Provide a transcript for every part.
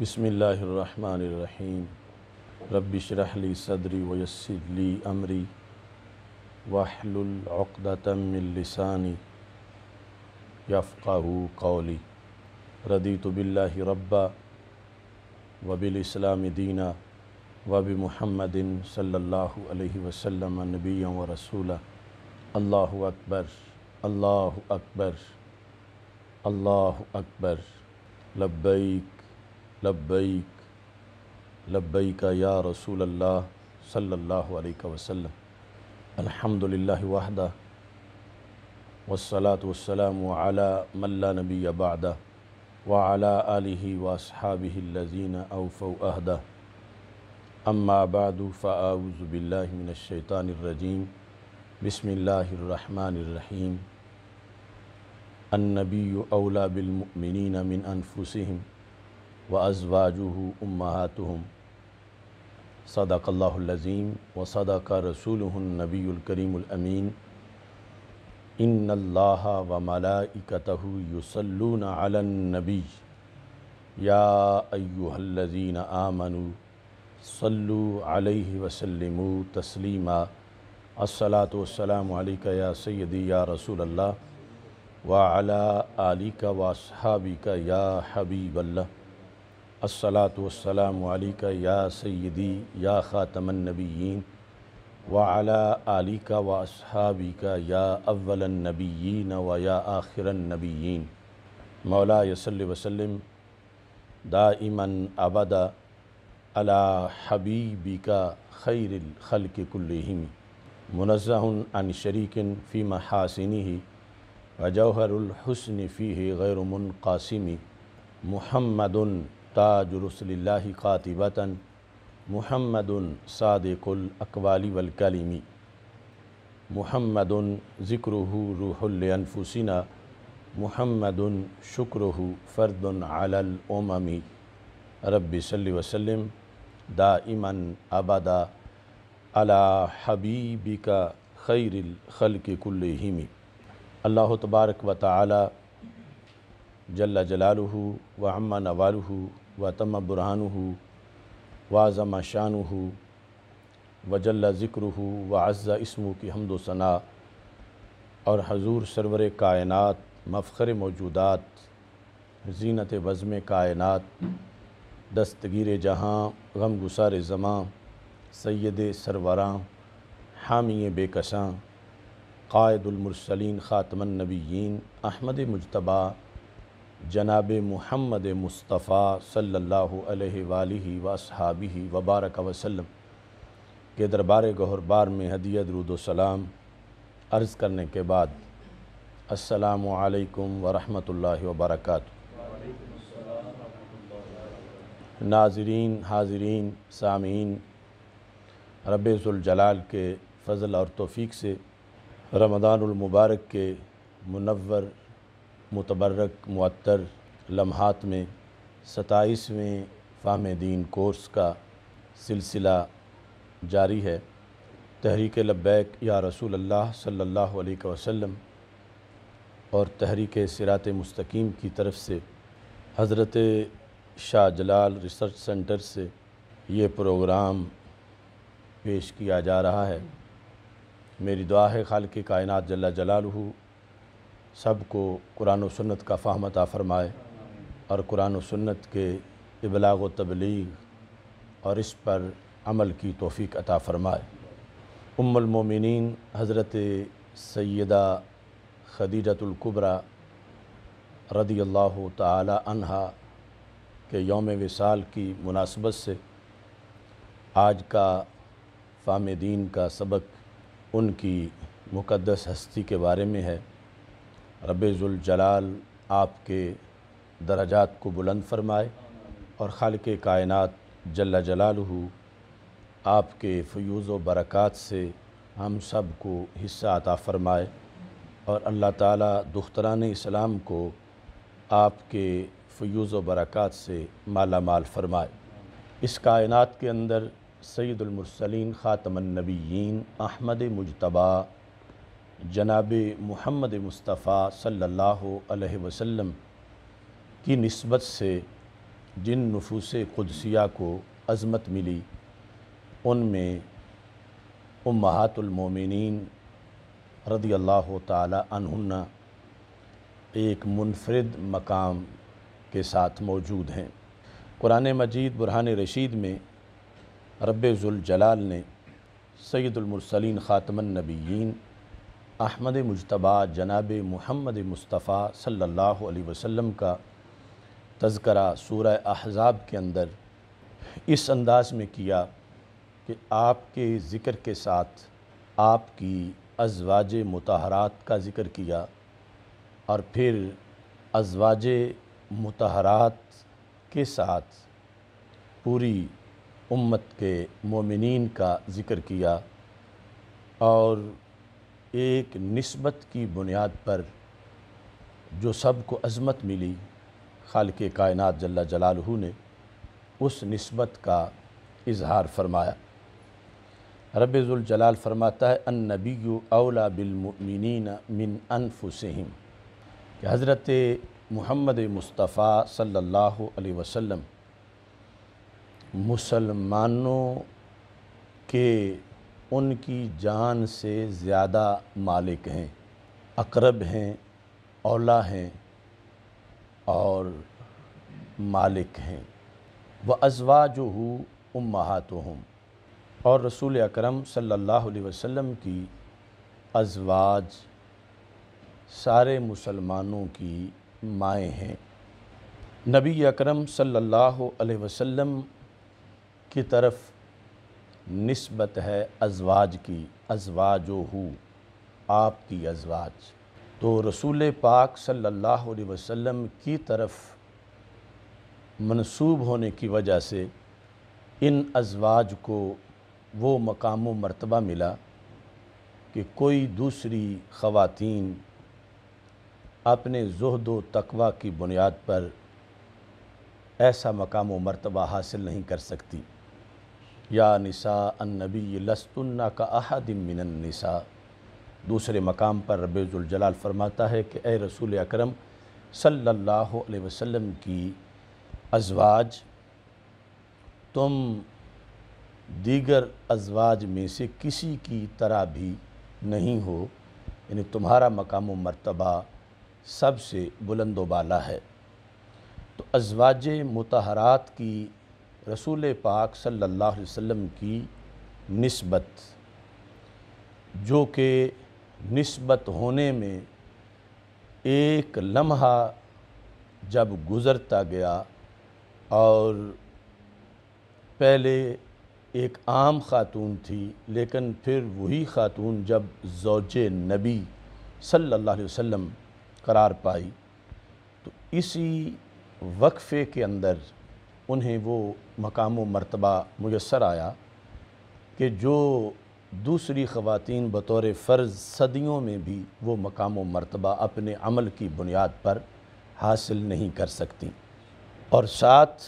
बसमीम रबशरहली सदरी वयसरली अमरी वाहलतमिलसानी यफ़ाह कौली रदी तबिल्ला रब्बा वबिलस्लाम दीना वबि महमदिन सल्ला नबी व रसूल अल्लाह अकबर अल्लाह अकबर अल्लाह अकबर लब्बैक लब्बैक लब्बैक या रसूल अल्लाह सल्लल्लाहु अलैहि वसल्लम अल्हम्दुलिल्लाह वहदा वसलात वसलाम अला मल्ला नबी अबादा व अला आलिहि वसहाबिल्लज़ीन औफ़ अहदा अम्मा बादु फ़ाऊज़बिल्लिमिनशैतानरजीम बसमीम अन्नबी अवला बिलमिन मिन अनफुसम व अजवाजू उम्मातम सदाकल्लाज़ीम व सदाक रसूल नबीकरीमीन इन अल्लाह व मलाइकतह युसल्लून नबी या अयुहल्लजीन आमनु सल्लु अलैहि वसल्लम तस्लीमा अस्सलात वसलाम या सैदी या रसूल अल्लाह व अला आलिका वासहाबिका या हबीबल्ला अस्सलात वसलाम या सैदी या ख़ातमनबीन वाला आली का व असहाबी का या अव्वलनबीन व या आखिरनबीन मौला यसल्ल वसलम दा दाइमन अबदा अला हबीबी का खैरल खल के कुल्लिम मुनज़न शरीकिन फ़ी महासिनी वजहरलहसन फ़ी गैरमनकासमी महमदन ताजरसल्ला ख़ातिबता महमद सादिकुल अकवाली वलकलीमी महमद ज़िक्र रूहलफुसिना महमद शुक्र फ़र्द आलमी रबी वसलम दाइमन अबदा अला हबीबिका खैरिल खल्क हिमी अल्लाह तबारक व ताली जल्ला जलालहू व अम्मा नवालहू वतम बुरहानु वाज़म शानु वजल्ला ज़िक्र वज़्ज़ा इसमू की हमदोसना और हजूर सरवर कायनत मफ़र मौजूदात जीनत वज़म कायनत दस्तगीर जहाँ गम गुसार ज़माँ सैद सरवरा हामी बेकसां कायदुलमरसलिन ख़ातमनबीन अहमद मुशतबा जनाब महमद मुस्तफ़ा सल्लल्लाहु अलैहि वबारक वसल्लम के दरबार गहरबार में हदिया सलाम अर्ज़ करने के बाद असलकम वरहमल वबरक नाजरीन हाजरीन सामीन रबाल के फ़ज़ल और तोफ़ी से रमदानमबारक के मुनवर मुतबरक मअतर लम्हात में सताईसवें फाह दीन कोर्स का सिलसिला जारी है तहरीक लब्बैक या रसूल अल्लाह सल्लल्लाहु अलैहि वसल्लम और तहरीक सिरात मुस्तकीम की तरफ से हज़रत शाह जलाल रिसर्च सेंटर से ये प्रोग्राम पेश किया जा रहा है मेरी दुआ है खाल के कायनत जल्ला जलालहू सबको कुरान और सुन्नत का फ़ाहमता फ़रमाए और कुरान और सुन्नत के इबलाग व तबलीग और इस पर अमल की तोफ़ी अता फ़रमाए उम्मोमिन हज़रत सैदा खदीजतुल्कुबरा रदी अल्लाह तहा के योम विसाल की मुनासबत से आज का फ़ाम दीन का सबक उनकी मुक़दस हस्ती के बारे में है रबाल आपके दराजात को बुलंद फरमाए और खाल के कायनत जल्ला हो आपके फ्यूज़ व बरक़ात से हम सब को हिस्सा अता फ़रमाए और अल्लाह ताला दुख्तरान इस्लाम को आपके फ्यूज़ व बरक़ात से माला माल फरमाए इस कायनत के अंदर सईदलमसलिन ख़ातमनबीन अहमद मुजतबा जनाब मोहम्मद मुस्तफ़ा सल्लल्लाहु अलैहि वसल्लम की नस्बत से जिन नफूस क़ुदसिया को अज़मत मिली उनमें उमहतुलमोमिन रदी अल्लाह तहन्ना एक मुनफरद मकाम के साथ मौजूद हैं कुरान मजीद बुरहान रशीद में रब्ज़ुलजलाल ने ख़ातमन ख़ातमनबीन अहमद मुशतबा जनाब महमद मुस्तफ़ा सल्लल्लाहु अलैहि वसल्लम का तस्करा सूर अहज़ाब के अंदर इस अंदाज़ में किया कि आपके ज़िक्र के साथ आपकी अजवाज मतहरात का ज़िक्र किया और फिर अजवाज मतहरात के साथ पूरी उम्मत के मोमिन का ज़िक्र किया और एक नस्बत की बुनियाद पर जो सबको अज़मत मिली खाल के कायनत जल्ला जलालहू ने उस नस्बत का इजहार फरमाया रबाल फरमाता है अन नबी अवला बिलमिन मिन अनफुसहम कि हज़रत महमद मुस्तफ़ा सल्ला वसम मुसलमानों के उनकी जान से ज़्यादा मालिक हैं अकरब हैं औला हैं और मालिक हैं व अजवा जो हो उम्मात हम और रसूल अकरम सल्लल्लाहु अलैहि वसल्लम की अजवाज सारे मुसलमानों की माएँ हैं नबी अकरम सल्लल्लाहु अलैहि वसल्लम की तरफ़ नस्बत है अजवाज की अजवाज हूँ आपकी अजवाज तो रसूल पाक सल्लल्लाहु अलैहि वसल्लम की तरफ मनसूब होने की वजह से इन अजवाज को वो मकाम व मरतबा मिला कि कोई दूसरी ख़वातीन अपने जहद तकवा की बुनियाद पर ऐसा मकाम व मरतबा हासिल नहीं कर सकती या निसा नबी लस्तुन्ना का अहदिम निसा दूसरे मकाम पर रबीज़ुलजलाल फरमाता है कि ए रसूल अकरम सल्लल्लाहु अलैहि वसल्लम की अजवाज तुम दीगर अजवाज में से किसी की तरह भी नहीं हो यानी तुम्हारा मकाम मरतबा सबसे बुलंदोबाला है तो अजवाज मतहरात की रसूल पाक सल्लल्लाहु अलैहि वसल्लम की नस्बत जो कि नस्बत होने में एक लम्हा जब गुज़रता गया और पहले एक आम ख़ातून थी लेकिन फिर वही ख़ातून जब जोज नबी सल्लल्लाहु अलैहि वसल्लम करार पाई तो इसी वक्फ़े के अंदर उन्हें वो मकाम व मरतबा मैसर आया कि जो दूसरी ख़वातीन बतौर फ़र्ज़ सदियों में भी वो मकाम व मरतबा अपने अमल की बुनियाद पर हासिल नहीं कर सकती और साथ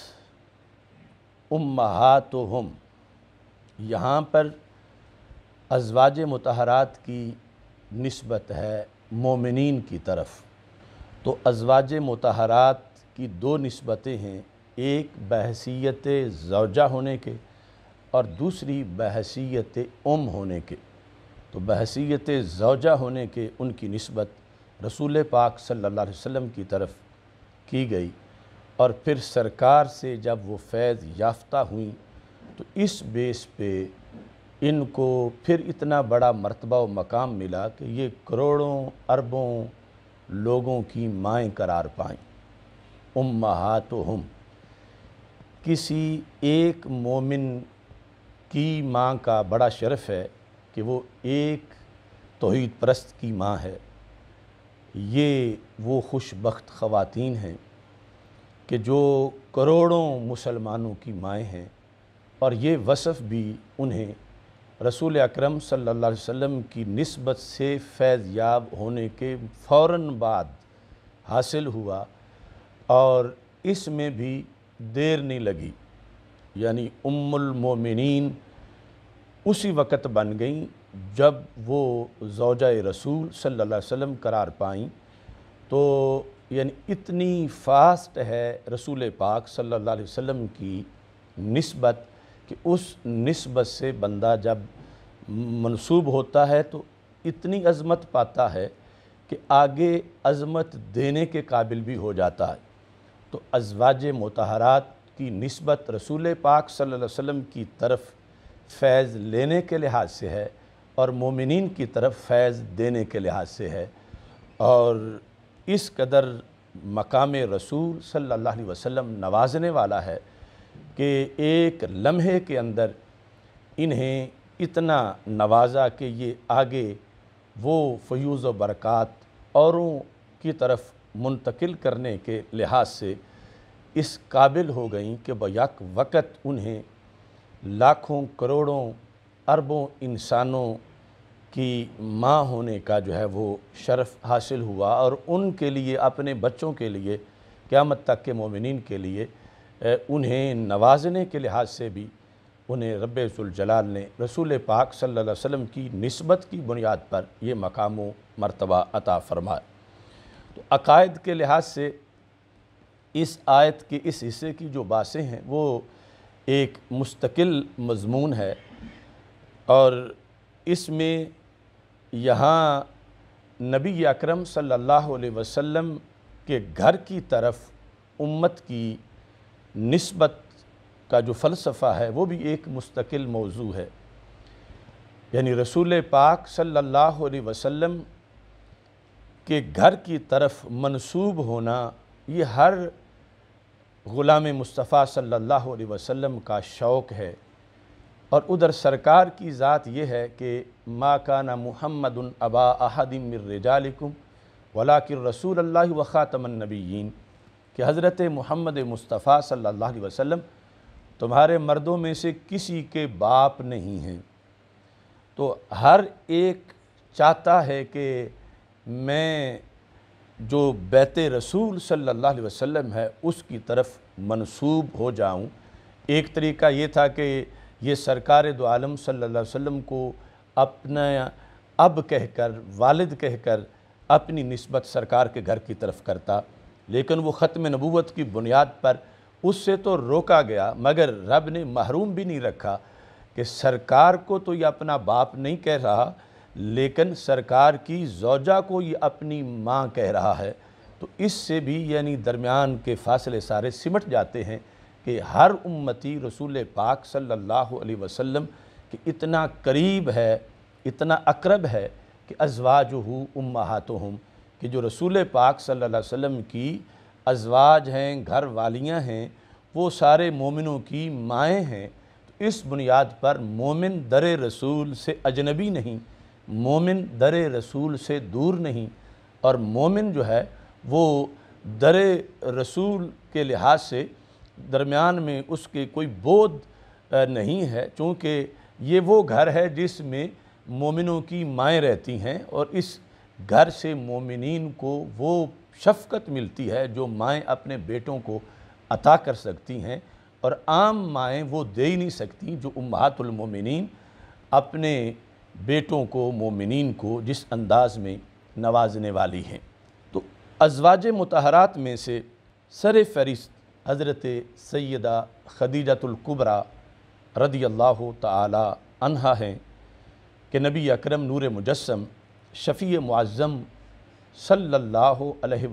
उम्महात हम यहाँ पर अजवाज मतहरात की नस्बत है मोमिन की तरफ तो अजवाज मतहरात की दो नस्बतें हैं एक बहसीत जवजा होने के और दूसरी बहसीत उम होने के तो बहसीत जवजा होने के उनकी नस्बत रसूल पाक सल्ला वम की तरफ की गई और फिर सरकार से जब वो फैज़ याफ्ता हुई तो इस बेस पे इनको फिर इतना बड़ा मरतबा व मकाम मिला कि ये करोड़ों अरबों लोगों की माएँ करार पाएँ महा तो हम किसी एक मोमिन की माँ का बड़ा शरफ़ है कि वो एक तोहद परस्त की माँ है ये वो खुशबक ख़वान हैं कि जो करोड़ों मुसलमानों की माएँ हैं और ये वसफ़ भी उन्हें रसूल अकरम सल्लल्लाहु अलैहि वसल्लम की नस्बत से फैज़ याब होने के फ़ौर बाद हासिल हुआ और इसमें भी देर नहीं लगी यानी उम्मुलमोमिन उसी वक़्त बन गई जब वो जौजा रसूल सल्लल्लाहु अलैहि वसल्लम करार पाई तो यानी इतनी फास्ट है रसूल पाक सल्लल्लाहु अलैहि वसल्लम की नस्बत कि उस नस्बत से बंदा जब मनसूब होता है तो इतनी अज़मत पाता है कि आगे अज़मत देने के काबिल भी हो जाता है तो अजवाज मतहरात की नस्बत रसूल पाक सल्लल्लाहु अलैहि वसल्लम की तरफ फैज़ लेने के लिहाज से है और मोमिन की तरफ फैज़ देने के लिहाज से है और इस कदर मकाम रसूल सल्लल्लाहु अलैहि वसल्लम नवाजने वाला है कि एक लम्हे के अंदर इन्हें इतना नवाजा कि ये आगे वो फ्यूज़ व बरक़ात औरों की तरफ मुंतकिल करने के लिहाज से इस काबिल हो गई कि बक वक़्त उन्हें लाखों करोड़ों अरबों इंसानों की माँ होने का जो है वो शरफ़ हासिल हुआ और उनके लिए अपने बच्चों के लिए क़्यामत तक के मोमिन के लिए उन्हें नवाजने के लिहाज से भी उन्हें रबाल ने रसूल पाक सल्लल्लाहु अलैहि की नस्बत की बुनियाद पर ये मकाम मरतबा अता फरमाया तो अकायद के लिहाज से इस आयत के इस हिस्से की जो बातें हैं वो एक मुस्तकिल मजमून है और इसमें यहाँ नबी अकरम सल्लल्लाहु अलैहि वसल्लम के घर की तरफ उम्मत की नस्बत का जो फ़लसफ़ा है वो भी एक मुस्तकिल मौजू है यानी रसूल पाक सल्लल्लाहु अलैहि वसल्लम कि घर की तरफ मनसूब होना ये हर ग़ुलाम मुस्तफ़ा सल्लल्लाहु अलैहि वसल्लम का शौक़ है और उधर सरकार की ज़ात यह है कि मा काना ना अबा अहदिम रजालकुम वलाकिर रसूल अल्लाह व ख़ातमनबीन कि हज़रत महमद मुस्तफ़ा सल्लल्लाहु अलैहि वसल्लम तुम्हारे मर्दों में से किसी के बाप नहीं हैं तो हर एक चाहता है कि मैं जो बैत रसूल सल्लल्लाहु अलैहि वसल्लम है उसकी तरफ मनसूब हो जाऊं एक तरीका ये था कि ये सरकार दो आलम सल्लल्लाहु अलैहि वसल्लम को अपना अब कहकर वालिद कहकर अपनी नस्बत सरकार के घर की तरफ करता लेकिन वो ख़त्म नबूत की बुनियाद पर उससे तो रोका गया मगर रब ने महरूम भी नहीं रखा कि सरकार को तो ये अपना बाप नहीं कह रहा लेकिन सरकार की जौजा को ये अपनी माँ कह रहा है तो इससे भी यानी दरमियान के फासले सारे सिमट जाते हैं कि हर उम्मती रसूल पाक सल्लल्लाहु अलैहि वसल्लम के इतना करीब है इतना अकरब है कि अजवाज हो उम्मात हम कि जो रसूल पाक सल्लल्लाहु अलैहि वसल्लम की अजवाज हैं घर वालियाँ हैं वो सारे मोमिनों की माएँ हैं तो इस बुनियाद पर मोमिन दर रसूल से अजनबी नहीं मोमिन दर रसूल से दूर नहीं और मोमिन जो है वो दर रसूल के लिहाज से दरमियान में उसके कोई बोध नहीं है चूँकि ये वो घर है जिसमें मोमिनों की माएँ रहती हैं और इस घर से मोमिन को वो शफकत मिलती है जो माएँ अपने बेटों को अता कर सकती हैं और आम माएँ वो दे ही नहीं सकती जो उम्मातुलमोमिन अपने बेटों को मोमिन को जिस अंदाज़ में नवाजने वाली हैं तो अजवाज मतहरात में से सर फहरिस्त हज़रत सैदा खदीजतुल्कुबरा रदी अल्लाह तहा हैं कि नबी अकरम नूर मुजस्म शफ़ी मुआज़म सल्ला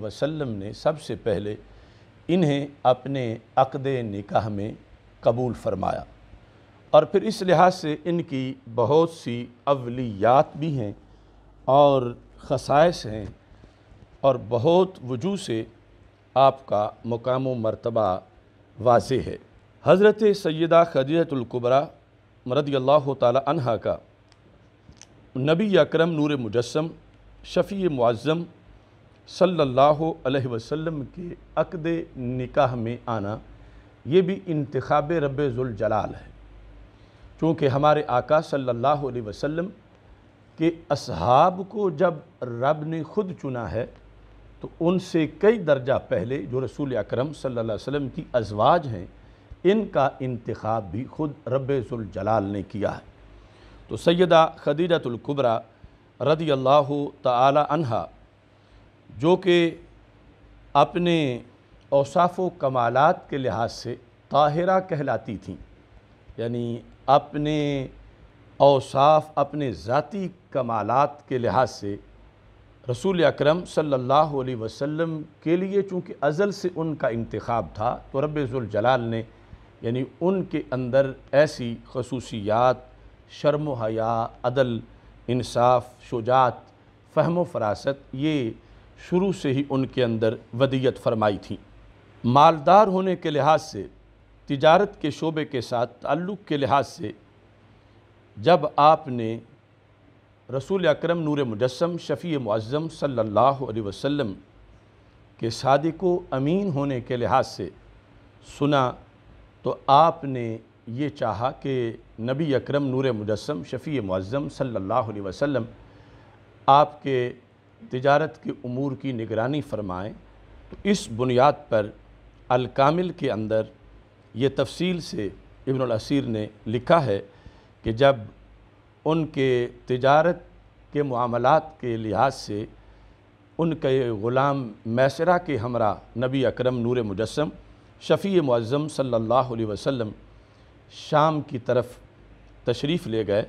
वसम ने सबसे पहले इन्हें अपने अक़द निकाह में कबूल फ़रमाया और फिर इस लिहाज से इनकी बहुत सी अवलियात भी हैं और खसाइस हैं और बहुत वजू से आपका मकाम मरतबा वाज है हज़रत सैदा खदीतुल्कुबरा मरदी अल्लाह तहा का नबी अकरम नूर मुजस्म शफ़ी मुआज़म सल्लल्लाहु अलैहि वसल्लम के अकद निकाह में आना ये भी इंतब रब जलाल है चूँकि हमारे आका सल्लल्लाहु अलैहि वसल्लम के असहाब को जब रब ने ख़ुद चुना है तो उनसे कई दर्जा पहले जो रसूल अकरम सल्लल्लाहु अलैहि वसल्लम की अजवाज हैं इनका इंतखब भी खुद रबाल ने किया है तो सैदा खदीजतुल्कुबरा रदी अल्लाह तहा जो कि अपने औसाफ़ो कमालत के लिहाज से ताहिरा कहलाती थी यानी अपने औसाफ अपने ज़ाती कमालत के लिहाज से रसूल अक्रम सल्लल्लाहु अलैहि वसल्लम के लिए चूँकि अज़ल से उनका इंतखब था तो रब्ज़ुलजलाल ने यानी उनके अंदर ऐसी खसूसियात शर्म हया अदल इंसाफ शुजात फ़हम फरासत ये शुरू से ही उनके अंदर वदियत फरमाई थी मालदार होने के लिहाज से तिजारत के शोबे के साथ ताल्लुक़ के लिहाज से जब आपने रसूल अकरम नूर मुजस्म शफ़ी मुआज़म सल्लल्लाहु अलैहि वसल्लम के को अमीन होने के लिहाज से सुना तो आपने ये चाहा कि नबी अकरम नूर मुजस्म शफ़ी मुआज़म सल्लल्लाहु अलैहि वसल्लम आपके तिजारत के अमूर की निगरानी फरमाएं तो इस बुनियाद पर अलकामिल के अंदर ये तफसील से इब्न असीर ने लिखा है कि जब उनके तजारत के मामलात के लिहाज से उनके ग़ुलाम मैसरा के हमरा नबी अकरम नूर मुजस्म शफ़ी मज़म सल्लल्लाहु अलैहि वसल्लम शाम की तरफ तशरीफ़ ले गए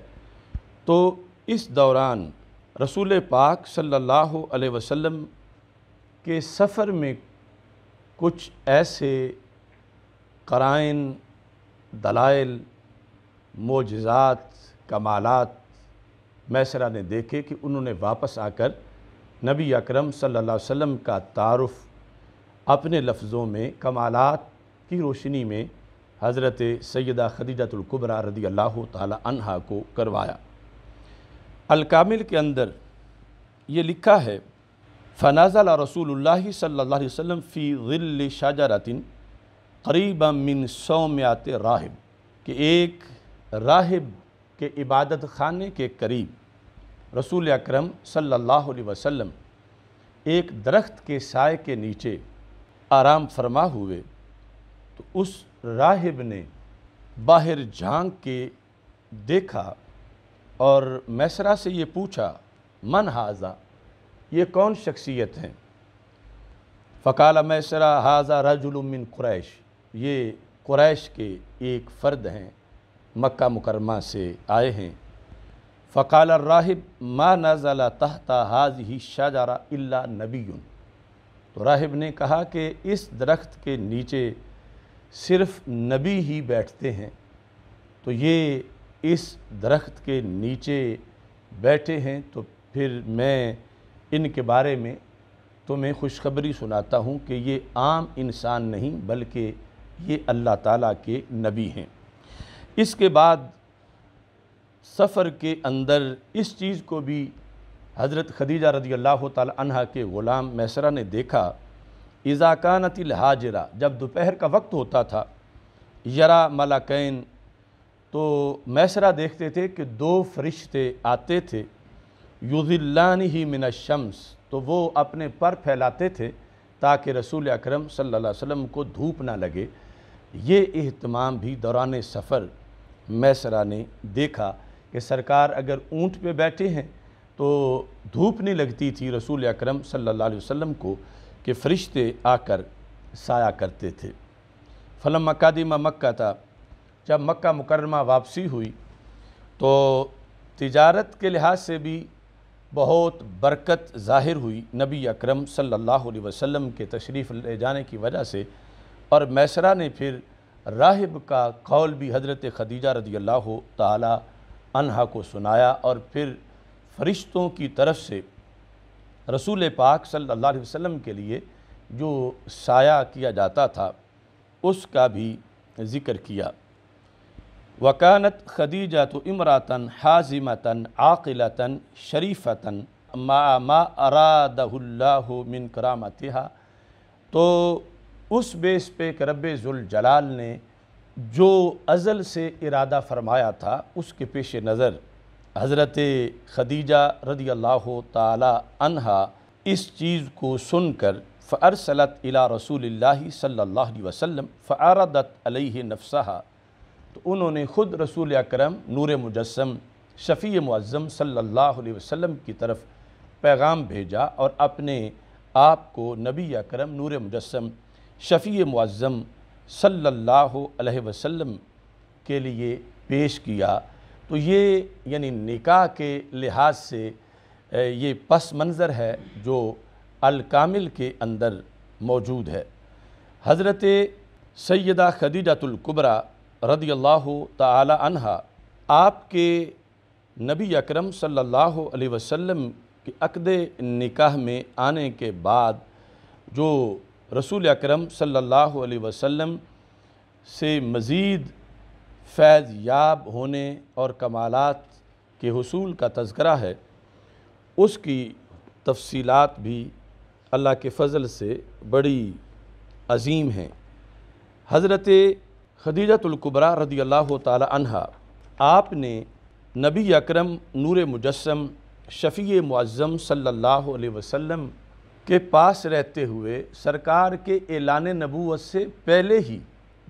तो इस दौरान रसूल पाक सल्लल्लाहु अलैहि वसल्लम के सफ़र में कुछ ऐसे कराइन दलाइल मोजात कमालत मैसरा ने देखे कि उन्होंने वापस आकर नबी अकरम सल्लल्लाहु अलैहि वसल्लम का तारफ़ अपने लफ्ज़ों में कमालत की रोशनी में हज़रत सैदा खदीजतुल्कुबरा रदी अल्लाह तहा को करवाया अलकामिल के अंदर ये लिखा है फ़नाज़ल रसूल सल्ला वसम फ़ी ज़िल रतिन करीब मिन सौम्यात राहब कि एक राहब के इबादत खाने के करीब रसूल अकरम सल्लल्लाहु अलैहि वसल्लम एक दरख्त के साय के नीचे आराम फरमा हुए तो उस राहब ने बाहर झांक के देखा और मैसरा से ये पूछा मन हाजा ये कौन शख्सियत हैं फ़काल मैसरा हाजा रजुल क्रैश कुरैश ये क्रैश के एक फ़र्द हैं मक्का मुकरमा से आए हैं फ़काल राहिब मा नज़ला तहता हाज ही शाहजारा इल्ला नबी तो राहिब ने कहा कि इस दरख्त के नीचे सिर्फ़ नबी ही बैठते हैं तो ये इस दरख्त के नीचे बैठे हैं तो फिर मैं इनके बारे में तो मैं खुशखबरी सुनाता हूँ कि ये आम इंसान नहीं बल्कि ये अल्लाह ताला के नबी हैं इसके बाद सफ़र के अंदर इस चीज़ को भी हज़रत खदीजा रदी अल्लाह तहा के ग़ुलाम मैसरा ने देखा इज़ाकानतिल हाजरा जब दोपहर का वक्त होता था यरा मलाकैन तो मैसरा देखते थे कि दो फरिश्ते आते थे युजिल्लान ही मिन शम्स तो वो अपने पर फैलाते थे ताकि रसूल अकरम सल्लल्लाहु अलैहि वसल्लम को धूप ना लगे ये अहतमाम भी दौरान सफ़र मैसरा ने देखा कि सरकार अगर ऊँट पर बैठे हैं तो धूप नहीं लगती थी रसूल अक्रम सम को कि फ़रिश्ते आकर साया करते थे फ़लम मकादिमा मक्का था जब मक्का मुकरमा वापसी हुई तो तजारत के लिहाज से भी बहुत बरकत ज़ाहिर हुई नबी अक्रम सल्ला वसम के तशरीफ़ ले जाने की वजह से और मैसरा ने फिर राहिब का कौल भी हज़रत खदीजा रदी अल्लाह तहा को सुनाया और फिर फरिश्तों की तरफ से रसूल पाक सल्लल्लाहु अलैहि वसल्लम के लिए जो साया किया जाता था उसका भी ज़िक्र किया वकानत खदीजा तो इमरातन हाजिमतन आकिलतन शरीफ़तन मा मा अरादहुल्लाहु मिन करामतहा तो उस बेस पे कि रब जलाल ने जो अज़ल से इरादा फरमाया था उसके पेश नज़र हज़रत खदीजा रदी अल्लाह तहा इस चीज़ को सुनकर फ़रसलत अला रसूल सल्ला वसम फ़ारदत अलह नफसा तो उन्होंने ख़ुद रसूल अक्रम नूर मुजस्म शफ़ी मज़म सल्ला वसम की तरफ पैगाम भेजा और अपने आप को नबी अक्रम नूर मुजस्म शफ़ी मुआज़म सल्लल्लाहु अलैहि वसल्लम के लिए पेश किया तो ये यानी निकाह के लिहाज से ये पस मंज़र है जो अलकामिल के अंदर मौजूद है हज़रत सैदा खदीजतुल्कुबरा रदी अल्लाह तहा आपके नबी अकरम सल्लल्लाहु अलैहि वसल्लम के अकद निकाह में आने के बाद जो रसूल अकरम सल्लल्लाहु अलैहि वसल्लम से मज़ीद फैज़ याब होने और कमालत के हसूल का तस्करा है उसकी तफसीलात भी अल्लाह के फ़ल से बड़ी अजीम हैं हज़रत खदीजतुल्कुबरा रदी अल्लाह तहा आपने नबी अकरम नूर मुजस्म शफ़ी मुआज़म सल्लल्लाहु अलैहि वसल्लम के पास रहते हुए सरकार के एलान नबूत से पहले ही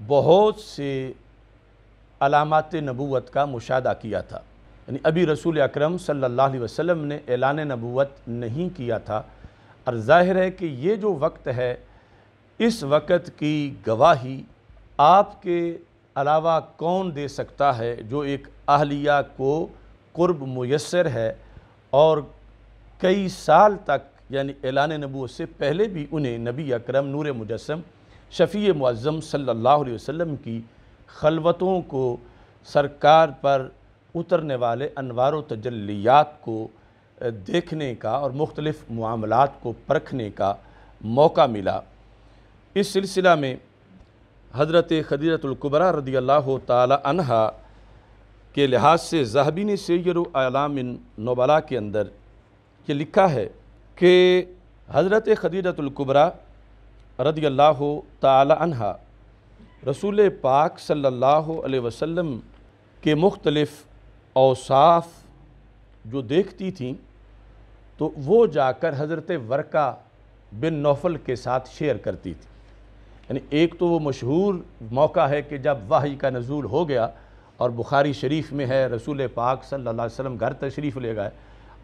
बहुत से अलामत नबूत का मुशाह किया था यानी अभी रसूल अक्रम सल्लल्लाहु ने एलान नबूत नहीं किया था और ज़ाहिर है कि ये जो वक्त है इस वक्त की गवाही आपके अलावा कौन दे सकता है जो एक अहलिया को कुर्ब मैसर है और कई साल तक यानी एलान नबूत से पहले भी उन्हें नबी अक्रम नूर मुजस्म शफ़ी मज़म सल्लल्लाहु की खलवतों को सरकार पर उतरने वाले अनवार तजलियात को देखने का और मुख्तलफ़ मामलों को परखने का मौका मिला इस सिलसिला में हज़रत खदीरतुल्कुबरा रदी अल्लाह तह के लिहाज से जहबीन ने सैर आलाम नोबला के अंदर ये लिखा है कि हज़रत ख़दीरतुल्कुबरा रदी अल्लाह तहा रसूल पाक सल्ला वसम के मुख्तलफ़ औसाफ जो देखती थी तो वो जाकर हज़रत वर्का बिन नौफल के साथ शेयर करती थी यानी एक तो वो मशहूर मौका है कि जब वाही का नजूल हो गया और बुखारी शरीफ में है रसूल पाक सल्ला वसम घर तशरीफ़ ले गए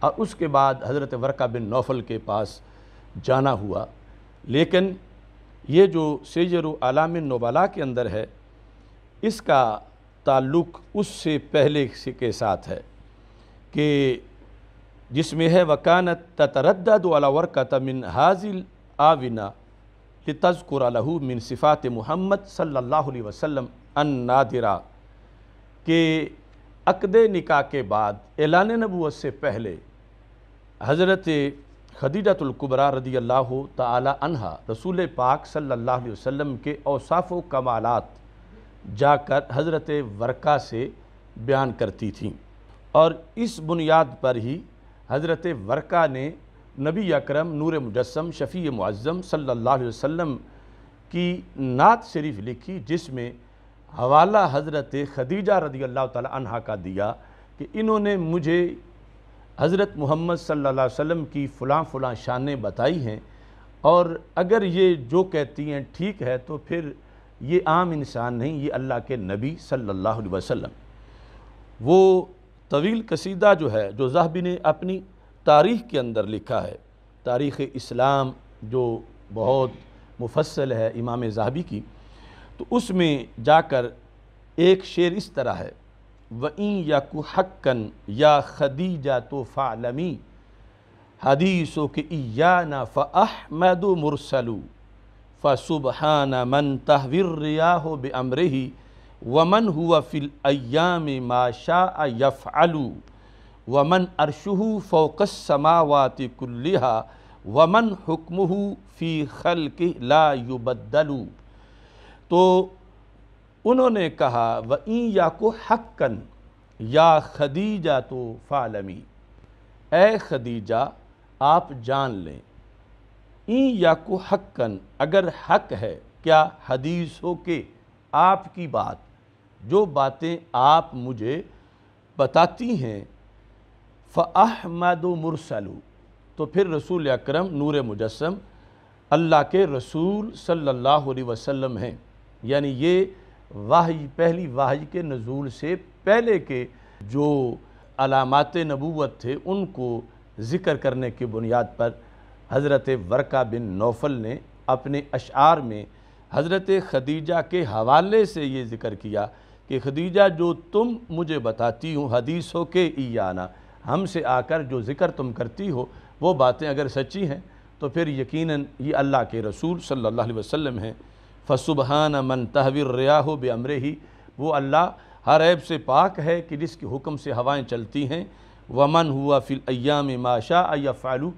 और उसके बाद हज़रत वर्का बिन नौफल के पास जाना हुआ लेकिन ये जो सैजर आलाम नोबाला के अंदर है इसका ताल्लुक़ उससे पहले के साथ है कि जिसमें है वकानत ततरदलावरकत तमिन हाजिल आविना लहू मिन सिफ़ात मोहम्मद सल्ला वसम अन नादिरा के अकद निका के बाद एलान नबूत से पहले हज़रत खदीजतुल्कुबरा रदी अल्लाह तहा रसूल पाक सल्ला वसम के औसाफ़ कमालत जाकर हज़रत वर्का से बयान करती थी और इस बुनियाद पर ही हज़रत वर्का ने नबी अक्रम नूर मुजस्म शफ़ी मुज़म सल्ला वसम की नात शरीफ लिखी जिसमें हवाला हज़रत खदीजा रदी अल्लाह तहा का दिया कि इन्होंने मुझे हज़रत मोहम्मद सल्ला वम की फ़लाँ फ़लाँ शानें बताई हैं और अगर ये जो कहती हैं ठीक है तो फिर ये आम इंसान नहीं ये अल्लाह के नबी सल्लल्लाहु अलैहि वसल्लम वो तवील कसीदा जो है जो जहबी ने अपनी तारीख़ के अंदर लिखा है तारीख़ इस्लाम जो बहुत मुफसल है इमाम जहबी की तो उसमें जाकर एक शेर इस तरह है वई याकु हक्कन या खदीजा तो फ़ालमी हदीसो के इयाना न फ़हमद मुरसलू फ़सुबहाना मन तहविरया हो बमरही वमन हुआ फ़िल अयाम माशा यफ़लू वमन अरशु फ़ोकस समावात कुल्लिहा वमन हुक्म फ़ी खल के ला युबदलू तो उन्होंने कहा व ई या को हक्कन या खदीजा तो फ़ालमी ए खदीजा आप जान लें ई या को हक्कन अगर हक है क्या हदीस हो के आपकी बात जो बातें आप मुझे बताती हैं फ़ाहमद मुरसलू तो फिर रसूल अक्रम नूर मुजस्म अल्लाह के रसूल सल्लल्लाहु अलैहि वसल्लम हैं यानी ये वाह पहली वाह के नज़ूल से पहले के जो अलामत नबूत थे उनको ज़िक्र करने की बुनियाद पर हज़रत वर्का बिन नौफल ने अपने अशार में हज़रत खदीजा के हवाले से ये ज़िक्र किया कि खदीजा जो तुम मुझे बताती हूँ हदीसों के ई आना हमसे आकर जो ज़िक्र तुम करती हो वो बातें अगर सच्ची हैं तो फिर यकीनन ये अल्लाह के रसूल सल्लल्लाहु अलैहि वसल्लम हैं फसुबहान मन तहविर रयाह अमरे ही वो अल्लाह हर ऐब से पाक है कि जिसके हुक्म से हवाएं चलती हैं वमन हुआ फिल अयाम माशा अया फ़ालू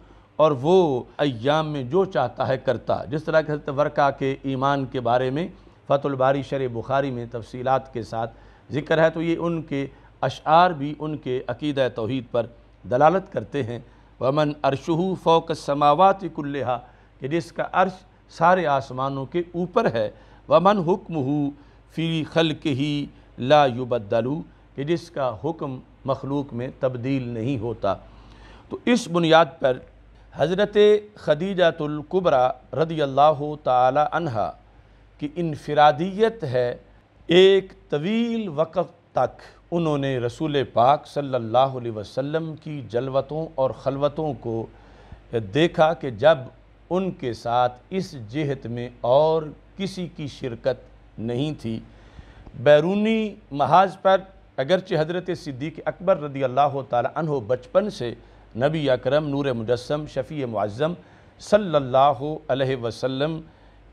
और वो अयाम में जो चाहता है करता जिस तरह के हजरत वर्का के ईमान के बारे में फ़तुलबारी शर बुखारी में तफसीलात के साथ ज़िक्र है तो ये उनके अशार भी उनके अकीद तोहद पर दलालत करते हैं वमन अरशहू फ़ोक समावत कुल्हा कि जिसका अर्श सारे आसमानों के ऊपर है वमन हुक्म हु फ़ी खल के ही ला बदलू कि जिसका हुक्म मखलूक में तब्दील नहीं होता तो इस बुनियाद पर हज़रत खदीजातुल्कुबरा रदी अल्लाह तहा की इनफरादियत है एक तवील वक़्त तक उन्होंने रसूल पाक सल्लल्लाहु अलैहि वसल्लम की जलवतों और खलवतों को देखा कि जब उनके साथ इस जहत में और किसी की शिरकत नहीं थी बैरूनी महाज पर अगरचे हजरत सिद्दीक अकबर रदी अल्लाह हो बचपन से नबी अकरम नूर मुजस्म शफ़ी मुआज़म सल्लल्लाहु अलैहि वसल्लम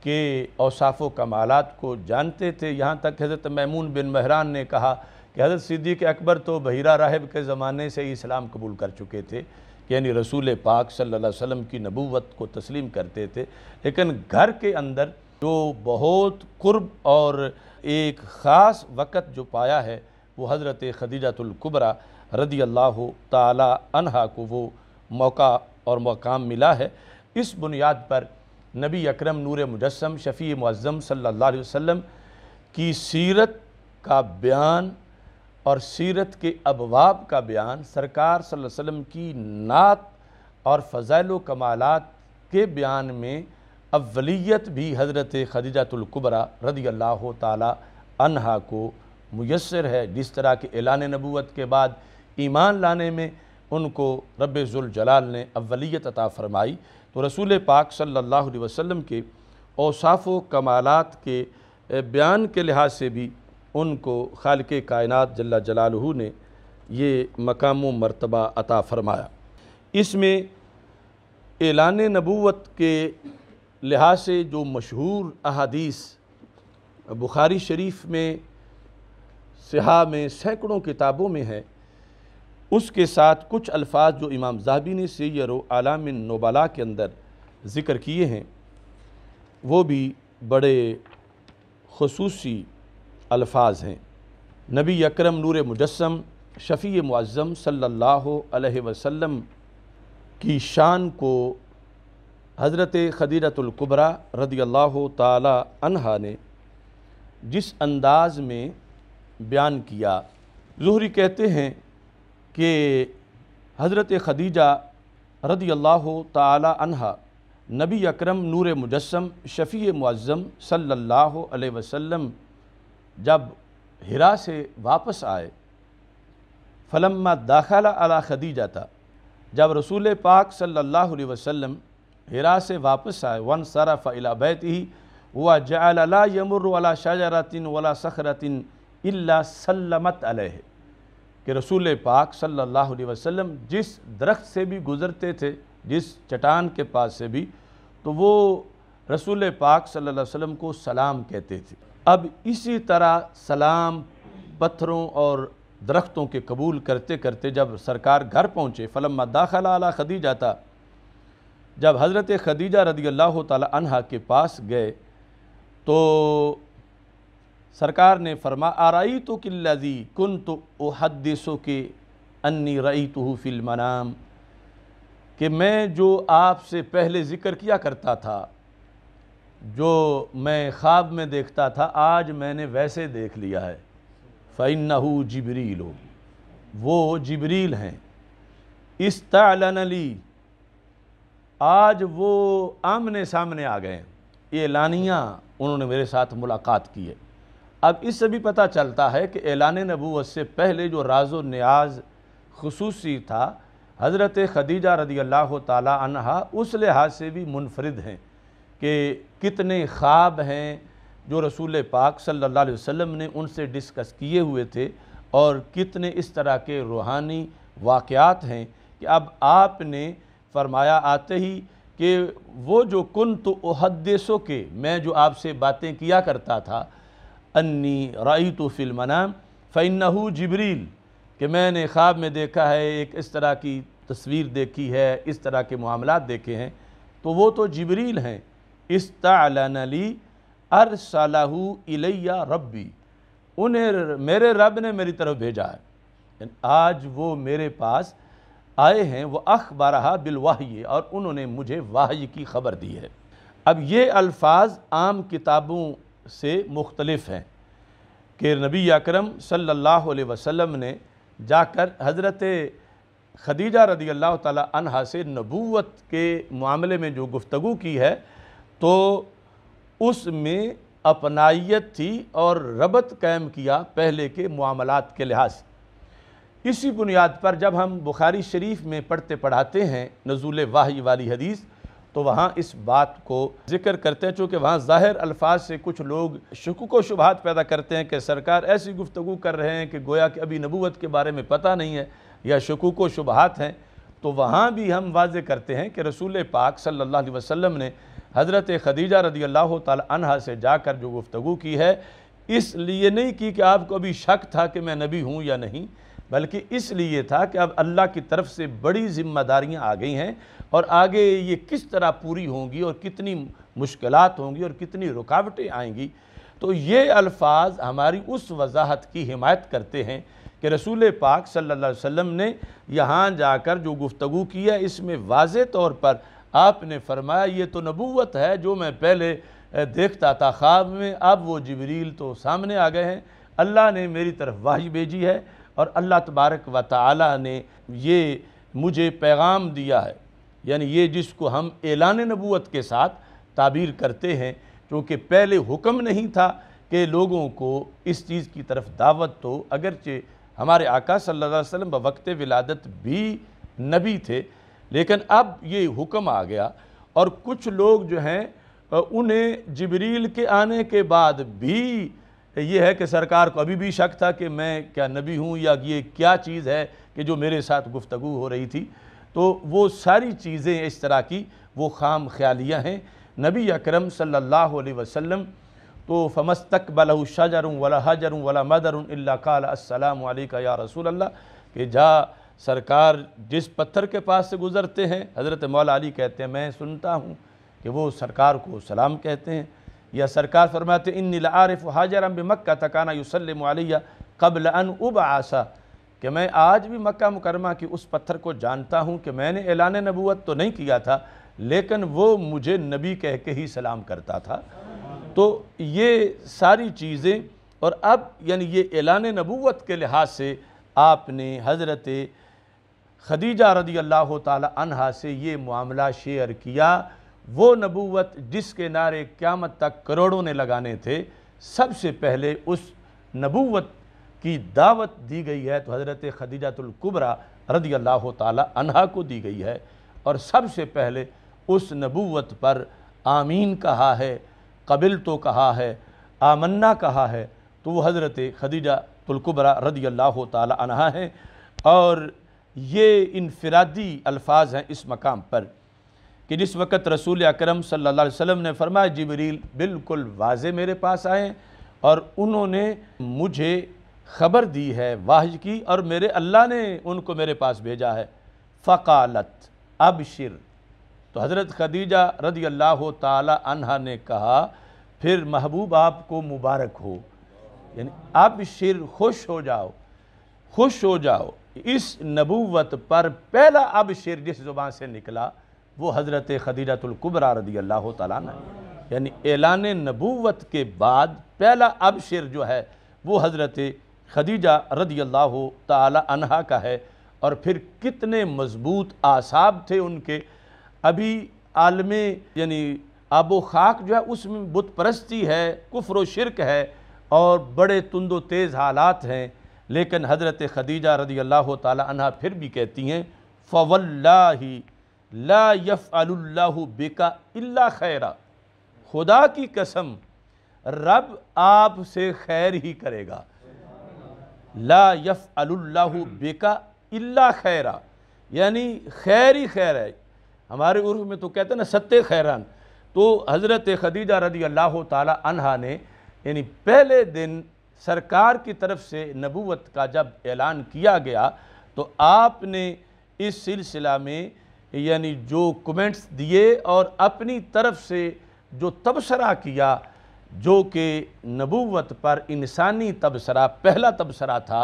के औसाफ़ कमालत को जानते थे यहाँ तक हज़रत मैमून बिन महरान ने कहा कि हज़रत सिद्दीक अकबर तो बहिरा राहब के ज़माने से ही इस्लाम कबूल कर चुके थे यानी रसूल पाक सल्लल्लाहु अलैहि वसल्लम की नबूवत को तस्लीम करते थे लेकिन घर के अंदर जो बहुत कुर्ब और एक ख़ास वक़्त जो पाया है वो हज़रत खदीजतुल्कुबरा रदी अल्लाह तहा को वो मौका और मकाम मिला है इस बुनियाद पर नबी अकरम नूर मुजस्म शफ़ी मज़म सल्लल्लाहु अलैहि वसल्लम की सीरत का बयान और सीरत के अबवाब का बयान सरकार वसल्लम की नात और फ़ज़ल कमालत के बयान में अवलीत भी हज़रत खदीजातुल्कुबरा रदी अल्लाह तहा को मैसर है जिस तरह के एलान नबूत के बाद ईमान लाने में उनको रबाल ने अवलीत अता फ़रमाई तो रसूल पाक सल्लल्लाहु अलैहि वसल्लम के औसाफ़ कमालत के बयान के लिहाज से भी उनको खाल के कायनत जल्ला जलालहू ने ये मकाम मरतबा अता फ़रमाया इसमें एलान नबूत के लिहाज से जो मशहूर अहादीस बुखारी शरीफ में सिहा में सैकड़ों किताबों में है उसके साथ कुछ अल्फाज जो इमाम जहाबी ने सैर आलाम नोबाला के अंदर ज़िक्र किए हैं वो भी बड़े खसूसी अल्फाज हैं नबी अकरम नूर मुजस्म शफ़ी मुआज़म सल्लल्लाहु अलैहि वसल्लम की शान को हज़रत खदीरतुल्कुबरा रदी ताला तहा ने जिस अंदाज में बयान किया जहरी कहते हैं कि हज़रत खदीजा रदी अल्लाह तहा नबी अकरम नूर मुजस्म शफ़ी मुआज़म सल्लल्लाहु अलैहि वसल्लम जब हिरा से वापस आए फलम्मा दाखला अला खदीजा था जब रसूल पाक सल्लल्लाहु अलैहि वसल्लम हिरा से वापस आए वन सरफ़ अला बैत ही हुआ जला यमर वाला शाहजरातिन वाला सखरतिन इल्ला सल्लमत अलह कि रसूल पाक सल्लल्लाहु अलैहि वसल्लम जिस दरख्त से भी गुज़रते थे जिस चटान के पास से भी तो वो रसूल पाक सल्लल्लाहु अलैहि वसल्लम को सलाम कहते थे अब इसी तरह सलाम पत्थरों और दरख्तों के कबूल करते करते जब सरकार घर पहुँचे फलम दाखिल आला खदीजा था जब हज़रत खदीजा रदी अल्लाह तहा के पास गए तो सरकार ने फरमा आरई तो किल्लाजी कन तो ओहदसों के अन्नी रई तो फिल्मनाम कि मैं जो आपसे पहले ज़िक्र किया करता था जो मैं ख्वाब में देखता था आज मैंने वैसे देख लिया है फ़ैन जबरील हो वो जबरील हैं इस तली आज वो आमने सामने आ गए ये एलानिया उन्होंने मेरे साथ मुलाकात की है अब इससे भी पता चलता है कि एलान नबूत से पहले जो राज न्याज खसूसी था हज़रत खदीजा रदी अल्लाह तला उस लिहाज से भी मुनफरद हैं कि कितने ख्वाब हैं जो रसूल पाक सल्लल्लाहु अलैहि वसल्लम ने उनसे डिस्कस किए हुए थे और कितने इस तरह के रूहानी वाक़ात हैं कि अब आपने फरमाया आते ही कि वो जो कन तो अहदसों के मैं जो आपसे बातें किया करता था अन्नी राई तो फिल्मना फ़ैनहु जबरील कि मैंने ख्वाब में देखा है एक इस तरह की तस्वीर देखी है इस तरह के मामला देखे हैं तो वो तो जबरील हैं इस्ताली अरसलाहू इलैया रब्बी उन्हें मेरे रब ने मेरी तरफ भेजा है आज वो मेरे पास आए हैं वह अखबारहा बिलवाही और उन्होंने मुझे वाही की खबर दी है अब ये अल्फाज आम किताबों से मुख्तलफ हैं कि नबी अकरम सल्लल्लाहु अलैहि वसल्लम ने जाकर हज़रत खदीजा रदी अल्लाह तह से नबूवत के मामले में जो गुफ्तु की है तो उसमें अपनाइत थी और रबत कायम किया पहले के मामलत के लिहाज से इसी बुनियाद पर जब हम बुखारी शरीफ में पढ़ते पढ़ाते हैं नजूल वाही वाली हदीस तो वहाँ इस बात को जिक्र करते हैं चूँकि वहाँ ज़ाहिर अल्फाज से कुछ लोग शकुक व शुभात पैदा करते हैं कि सरकार ऐसी गुफ्तु कर रहे हैं कि गोया कि अभी नबूत के बारे में पता नहीं है या शकुक व शुभात हैं तो वहाँ भी हम वाज करते हैं कि रसूल पाक सल्ला वसम ने हज़रत खदीजा रदी अल्लाह तहा से जाकर जो गुफ्तु की है इसलिए नहीं की कि आपको अभी शक था कि मैं नबी हूँ या नहीं बल्कि इसलिए था कि अब अल्लाह की तरफ से बड़ी ज़िम्मेदारियाँ आ गई हैं और आगे ये किस तरह पूरी होंगी और कितनी मुश्किल होंगी और कितनी रुकावटें आएंगी तो ये अल्फाज हमारी उस वजाहत की हिमायत करते हैं कि रसूल पाक सल्ला वम ने यहाँ जाकर जो गुफ्तु की है इसमें वाज तौर पर आपने फरमाया ये तो नबूवत है जो मैं पहले देखता था ख्वाब में अब वो जबरील तो सामने आ गए हैं अल्लाह ने मेरी तरफ वाही भेजी है और अल्लाह तबारक व ताली ने ये मुझे पैगाम दिया है यानी ये जिसको हम एलान नबूत के साथ ताबीर करते हैं क्योंकि पहले हुक्म नहीं था कि लोगों को इस चीज़ की तरफ दावत तो अगरचे हमारे आका सल्लल्लाहु अलैहि वसल्लम वक्त विलादत भी नबी थे लेकिन अब ये हुक्म आ गया और कुछ लोग जो हैं उन्हें जबरील के आने के बाद भी ये है कि सरकार को अभी भी शक था कि मैं क्या नबी हूँ या ये क्या चीज़ है कि जो मेरे साथ गुफ्तगु हो रही थी तो वो सारी चीज़ें इस तरह की वो खाम ख्यालियाँ हैं नबी अकरम सल्लल्लाहु अलैहि वसल्लम तो फमस्तक बलह शजर वला हजर वला मदर अल्ला काल असलम या रसूल अल्लाह कि जा सरकार जिस पत्थर के पास से गुज़रते हैं हज़रत मौला अली कहते हैं मैं सुनता हूँ कि वो सरकार को सलाम कहते हैं या सरकार फरमाते इन आरफ़ हाजर अम्ब मक्का तकाना यूसलम आलिया कबल अन उब आसा कि मैं आज भी मक्का मुकरमा की उस पत्थर को जानता हूँ कि मैंने ऐलान नबूत तो नहीं किया था लेकिन वो मुझे नबी कह के ही सलाम करता था तो ये सारी चीज़ें और अब यानी ये ऐलान नबूत के लिहाज से आपने हज़रत खदीजा रदी अल्लाह तहा से ये मामला शेयर किया वो नबूवत जिसके नारे क़्यामत तक करोड़ों ने लगाने थे सबसे पहले उस नबूवत की दावत दी गई है तो हज़रत खदीजातुल्कुबरा रदी अल्लाह तहा को दी गई है और सबसे पहले उस नबूवत पर आमीन कहा है कबिल तो कहा है आमन्ना कहा है तो वो हज़रत खदीजा तुलकुबरा रदी अल्लाह तहा है और ये इनफरादी अल्फाज हैं इस मकाम पर कि जिस वक़्त रसूल अकरम सल्लल्लाहु अलैहि वसल्लम ने फरमाया जबरील बिल्कुल वाज मेरे पास आए और उन्होंने मुझे ख़बर दी है वाहज की और मेरे अल्लाह ने उनको मेरे पास भेजा है फ़कालत अबशिर तो हज़रत खदीजा रदी अल्लाह तहा ने कहा फिर महबूब आपको मुबारक हो यानी अब शिर खुश हो जाओ खुश हो जाओ इस नबूवत पर पहला अब शेर जिस ज़ुबान से निकला वो हज़रत खदीजतुल्कुबरा रदी अल्लाह ताली यानी ऐलान नबूवत के बाद पहला अब शेर जो है वो हज़रत खदीजा रदी अल्लाह तहा का है और फिर कितने मजबूत आसाब थे उनके अभी आलम यानी आबो खाक जो है उसमें बुत परस्ती है कुफर शिरक है और बड़े तुंदो तेज़ हालात हैं लेकिन हज़रत खदीजा रदी अल्लाह तह फिर भी कहती हैं फ़वल्ला ला यफ़ल्लाह बेका अला खैरा खुदा की कसम रब आप से खैर ही करेगा ला यफ़ल्लाह बेका इल्ला खैरा यानी खैर ही खैर है हमारे उर्फ में तो कहते हैं ना सत्य खैरान तो हज़रत खदीजा रदी अल्लाह तह ने यानी पहले दिन सरकार की तरफ से नबूवत का जब ऐलान किया गया तो आपने इस सिलसिला में यानी जो कमेंट्स दिए और अपनी तरफ से जो तबसरा किया जो कि नबूवत पर इंसानी तबसरा पहला तबसरा था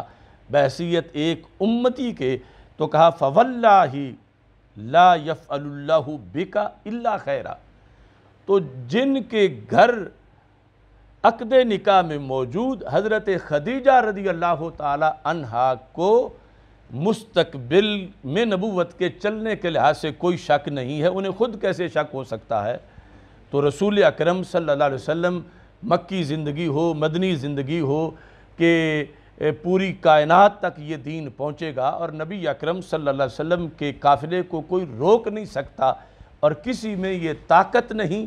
बहसीत एक उम्मती के तो कहा फ़वल्ला ही ला यफ़ल्ला बिका इल्ला खैरा तो जिनके घर अकद निका में मौजूद हज़रत खदीजा रदी अल्लाह तहा को मुस्तबिल में नबूत के चलने के लिहाज से कोई शक नहीं है उन्हें ख़ुद कैसे शक हो सकता है तो रसूल अक्रम सल्ला मक्की ज़िंदगी हो मदनी ज़िंदगी हो कि पूरी कायनत तक ये दीन पहुँचेगा और नबी अक्रम सल्ला वम के काफ़िले को कोई रोक नहीं सकता और किसी में ये ताकत नहीं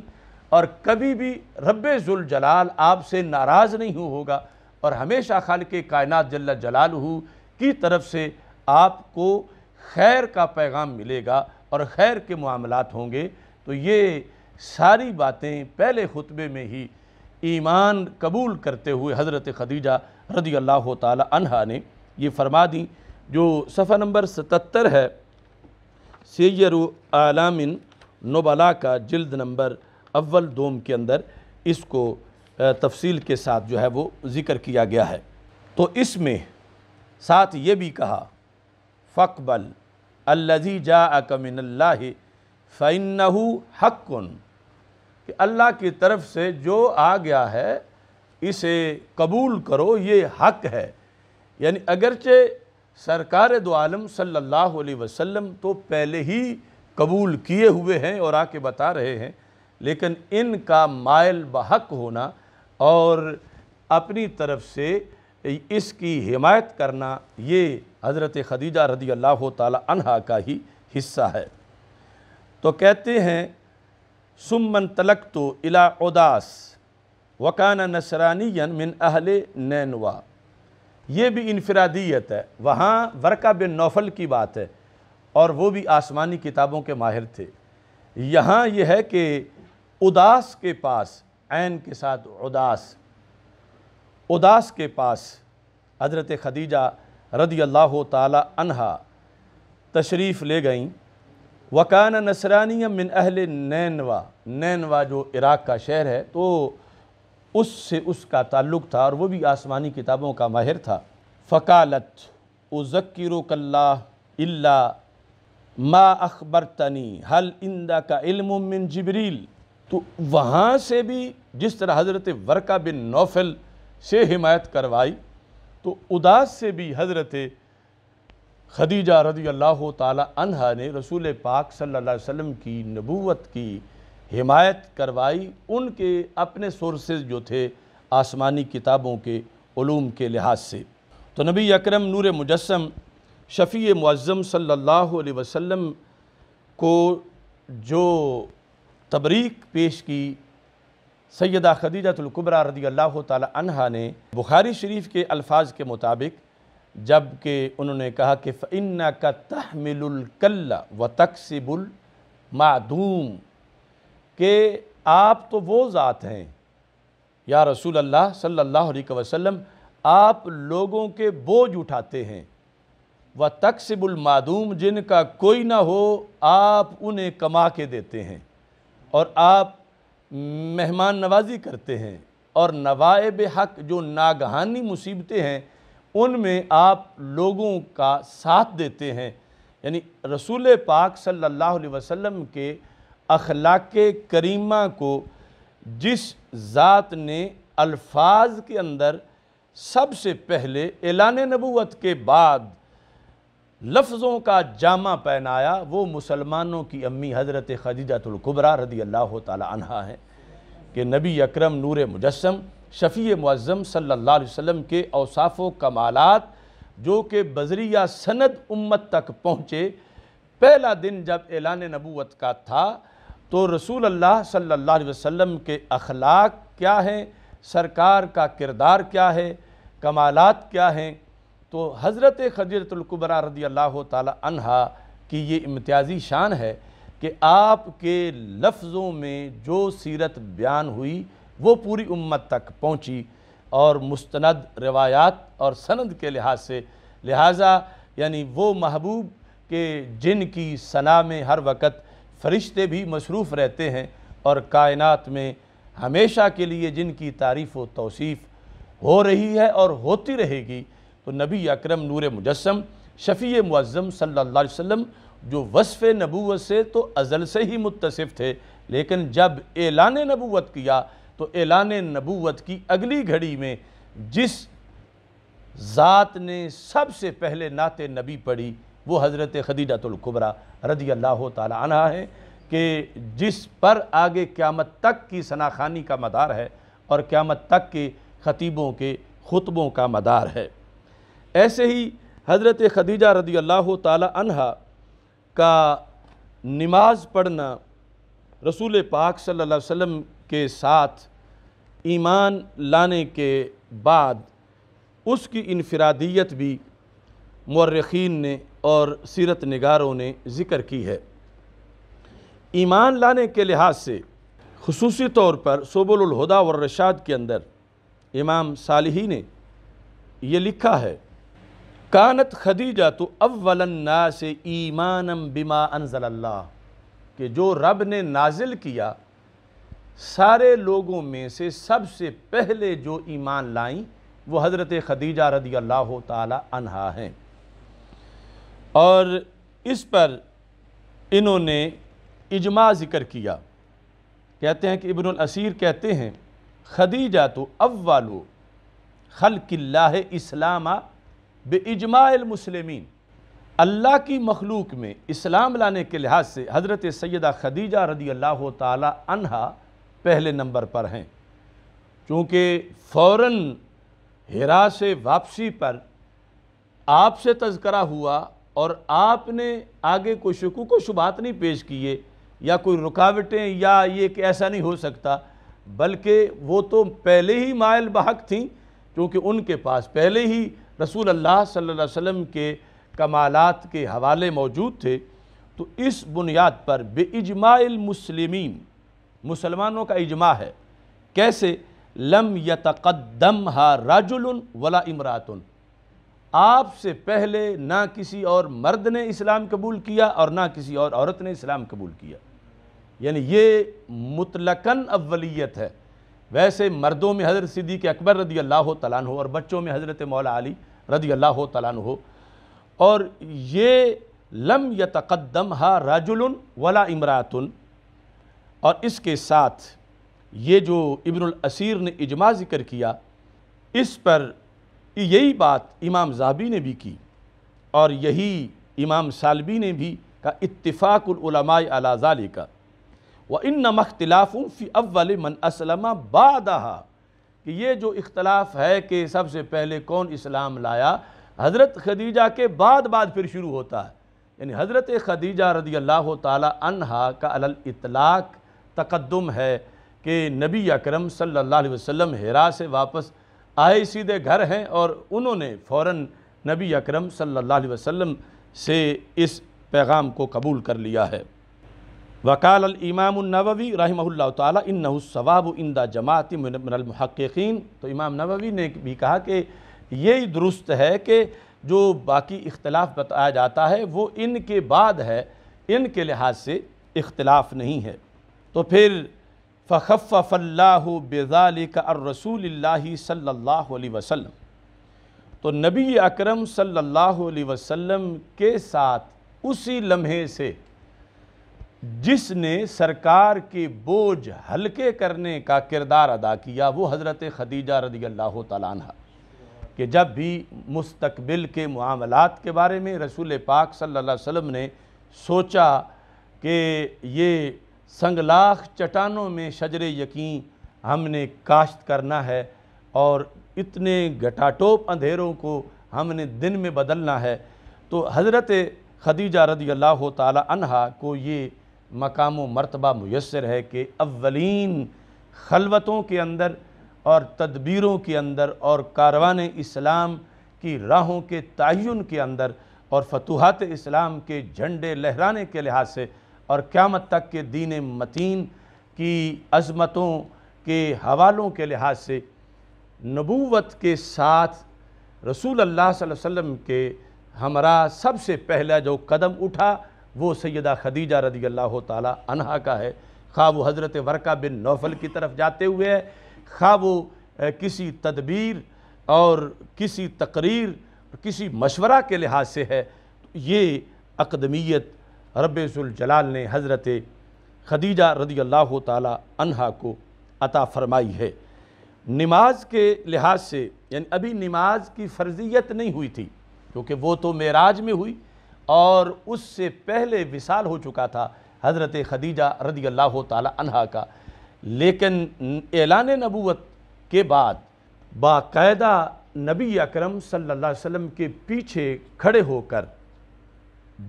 और कभी भी रब जलाल आपसे नाराज़ नहीं होगा और हमेशा खाल के कायनात जल्ला जलाल की तरफ से आपको खैर का पैगाम मिलेगा और खैर के मामलात होंगे तो ये सारी बातें पहले खुतबे में ही ईमान कबूल करते हुए हज़रत खदीजा रदी अल्लाह तहा ने ये फरमा दी जो सफ़ा नंबर सतर है सैर आलामिन नोबला का जल्द नंबर अव्वल दोम के अंदर इसको तफसील के साथ जो है वो ज़िक्र किया गया है तो इसमें साथ ये भी कहा फ़कबल अल्लजी जा अकमिनल्ला फ़ैन हक़ुन कि अल्लाह की तरफ से जो आ गया है इसे कबूल करो ये हक़ है यानी अगरचे सरकार दो आलम सल्लल्लाहु अलैहि वसल्लम तो पहले ही कबूल किए हुए हैं और आके बता रहे हैं लेकिन इनका मायल बहक होना और अपनी तरफ से इसकी हिमायत करना ये हज़रत खदीजा रदी अल्लाह तहा का ही हिस्सा है तो कहते हैं सुमन तलक तो इला उदास वकाना नसरानी मिन अहल नैनवा ये भी इनफरादियत है वहाँ वर्का बिन नौफल की बात है और वो भी आसमानी किताबों के माहिर थे यहाँ यह है कि उदास के पास ऐन के साथ उदास उदास के पास हज़रत खदीजा रदी अल्लाह तहा तशरीफ़ ले गईं वकान नसरानी मिन अहल नैनवा नैनवा जो इराक़ का शहर है तो उससे उसका ताल्लुक़ था और वो भी आसमानी किताबों का माहिर था फ़कालत उज़क्कल्ला इल्ला मा अखबर तनी हल इंदा का इल्म मिन जबरील तो वहाँ से भी जिस तरह हज़रत वर्का बिन नौफल से हिमायत करवाई तो उदास से भी हज़रत खदीजा रदी अल्लाह तहा ने रसूल पाक सल्लल्लाहु अलैहि वसल्लम की नबूवत की हिमायत करवाई उनके अपने सोर्सेज जो थे आसमानी किताबों के ूम के लिहाज से तो नबी अकरम नूर मुजस्म शफ़ी मुज़म सल्लल्लाहु अलैहि वसल्लम को जो तबरीक पेश की सैदा खदीजतुल्कुबरा रदी अल्लाह तहा ने बुखारी शरीफ के अल्फाज के मुताबिक जबकि उन्होंने कहा कि फ़िन का तहमिलकल्ला व तकसिबुल मादूम के आप तो वो ज़ात हैं या रसूल अल्लाह सल्लल्लाहु अलैहि वसल्लम आप लोगों के बोझ उठाते हैं व तकसिबुल मादूम जिनका कोई ना हो आप उन्हें कमा के देते हैं और आप मेहमान नवाजी करते हैं और नवायब हक जो नागहानी मुसीबतें हैं उनमें आप लोगों का साथ देते हैं यानी रसूल पाक सल्लल्लाहु अलैहि वसल्लम के अखलाक करीमा को जिस ज़ात ने अल्फाज के अंदर सबसे पहले एलान नबूत के बाद लफ्ज़ों का जामा पहनाया वो मुसलमानों की अम्मी हज़रत खदीजतुल्कुबरा रदी अल्लाह तहा हैं कि नबी अकरम नूर मुजस्म शफ़ी मुज़म सल्ला वसम के अवसाफ़ कमालत जो कि बजरिया सनद उम्मत तक पहुँचे पहला दिन जब एलान नबूत का था तो रसूल अल्लाह सल्ला वसम के अखलाक क्या हैं सरकार का किरदार क्या है कमालत क्या हैं तो हज़रत खदीरतुल्कुबरा रदी अल्लाह तहा की ये इम्तियाज़ी शान है कि आपके लफ्ज़ों में जो सीरत बयान हुई वो पूरी उम्मत तक पहुँची और मुस्तंद रवायात और सनद के लिहाज से लिहाजा यानी वो महबूब के जिनकी सना में हर वक़्त फ़रिश्ते भी मसरूफ़ रहते हैं और कायनत में हमेशा के लिए जिनकी तारीफ़ व तोसीफ़ हो रही है और होती रहेगी तो नबी अक्रम नूर मुजस्म शफ़ी मुज़म सल्ला वम जो वसफ़ नबूत से तो अज़ल से ही मुतसफ़ थे लेकिन जब एलान नबूत किया तो एलान नबूत की अगली घड़ी में जिस ज़ात ने सबसे पहले नात नबी पढ़ी वो हज़रत खदीजतुल्कुबरा रदी अल्लाह तना है कि जिस पर आगे क़्यामत तक की सनाखानी का मदार है और क़्यामत तक के ख़तीबों के खुतबों का मदार है ऐसे ही हज़रत खदीजा रदी अल्लाह तहा का नमाज पढ़ना रसूल पाक सल्लल्लाहु अलैहि वसल्लम के साथ ईमान लाने के बाद उसकी इनफरादियत भी मर्रखीन ने और सीरत नगारों ने ज़िक्र की है ईमान लाने के लिहाज से खसूस तौर पर सोबुलहदा और रशाद के अंदर इमाम सालही ने ये लिखा है कानत खदीजा तो अव्वलन्ना से ईमानम बिमा अनजल्ला के जो रब ने नाजिल किया सारे लोगों में से सबसे पहले जो ईमान लाई वो हज़रत खदीजा रदी अल्लाह तहा हैं और इस पर इन्होंने इजमा ज़िक्र किया कहते हैं कि इबन असीर कहते हैं खदीजा तो अव्वालो खल किल्ला इस्लामा मुसलमिन अल्लाह की मखलूक में इस्लाम लाने के लिहाज से हज़रत सैदा खदीजा रदी अल्लाह तहा पहले नंबर पर हैं चूँकि फ़ौर हरा से वापसी पर आपसे तस्करा हुआ और आपने आगे कोई शकू को शुबात नहीं पेश किए या कोई रुकावटें या ये कि ऐसा नहीं हो सकता बल्कि वो तो पहले ही मायल बहक थी क्योंकि उनके पास पहले ही रसूल अल्लाह सल्लल्लाहु अलैहि वसल्लम के कमालात के हवाले मौजूद थे तो इस बुनियाद पर बेइजमालमसलिमिन मुसलमानों का इजमा है कैसे लम यतकदम हा राजुल वला इमरातन आपसे पहले ना किसी और मर्द ने इस्लाम कबूल किया और ना किसी और औरत ने इस्लाम कबूल किया यानी ये मुतलकन अवलीत है वैसे मर्दों में हज़रत सिद्दीक अकबर रदी अल्लाह तला और बच्चों में हज़रत मौला अली रदी अल्लाह तु और ये लम तकदम हा राजुल वला इमरातन और इसके साथ ये जो इब्नुल ने इजमा ज़िक्र किया इस पर यही बात इमाम जाबी ने भी की और यही इमाम सालबी ने भी का इतफ़ाक़ुलमा अलाजाली का व इन फ़ी अव्वल मन असलमा बदहा कि ये जो इख्तलाफ है कि सबसे पहले कौन इस्लाम लाया हज़रत खदीजा के बाद बाद फिर शुरू होता है यानी हज़रत खदीजा रदी अल्लाह तहा का अलल इतलाक़ तकदम है कि नबी अकरम सल्लल्लाहु अलैहि वसल्लम से वापस आए सीधे घर हैं और उन्होंने फ़ौर नबी अकरम सल्लल्लाहु अलैहि वसल्लम से इस पैगाम को कबूल कर लिया है वकाल इमामनबी रहमल्ला तवाब इंदा जमात मनमहक़िन तो इमाम नबवी ने भी कहा कि यही दुरुस्त है कि जो बाकी इख्तलाफ बताया जाता है वो इन के बाद है इनके लिहाज से इख्तलाफ नहीं है तो फिर फ़खफ़ फ़ल्लाह बेज़ालिकरसूल सल्ला वसम तो नबी अकरम सल्लल्लाहु अलैहि के साथ उसी लम्हे से जिसने सरकार के बोझ हल्के करने का किरदार अदा किया वो हज़रत खदीजा रदी अल्लाह तला कि जब भी मुस्तबिल के मामलत के बारे में रसूल पाक सल्ला वम ने सोचा कि ये संगलाख चटानों में शजर यकीन हमने काश्त करना है और इतने घटाटोप अंधेरों को हमने दिन में बदलना है तो हज़रत खदीजा रदी अल्लाह तला को ये मकाम व मरतबा मैसर है कि अवलिन खलवतों के अंदर और तदबीरों के अंदर और कारवान इस्लाम की राहों के तयन के अंदर और फतूहत इस्लाम के झंडे लहराने के लिहाज से और क़्यामत तक के दीन मतीन की अजमतों के हवालों के लिहाज से नबूवत के साथ रसूल अल्लाह वसम के हमरा सबसे पहला जो कदम उठा वो सैदा खदीजा रदी अल्लाह तहा का है खा वो हज़रत वरका बिन नौफल की तरफ जाते हुए है खा वो किसी तदबीर और किसी तकरीर किसी मशवरा के लिहाज से है ये अकदमियत रबाल ने हज़रत खदीजा रदी अल्लाह तहा को अता फ़रमाई है नमाज के लिहाज से यानी अभी नमाज की फ़र्जियत नहीं हुई थी क्योंकि वो तो मेराज में हुई और उससे पहले विशाल हो चुका था हज़रत खदीजा रदी अल्लाह तहा का लेकिन एलान नबूत के बाद बायदा नबी अकरम सल्लल्लाहु अलैहि वसल्लम के पीछे खड़े होकर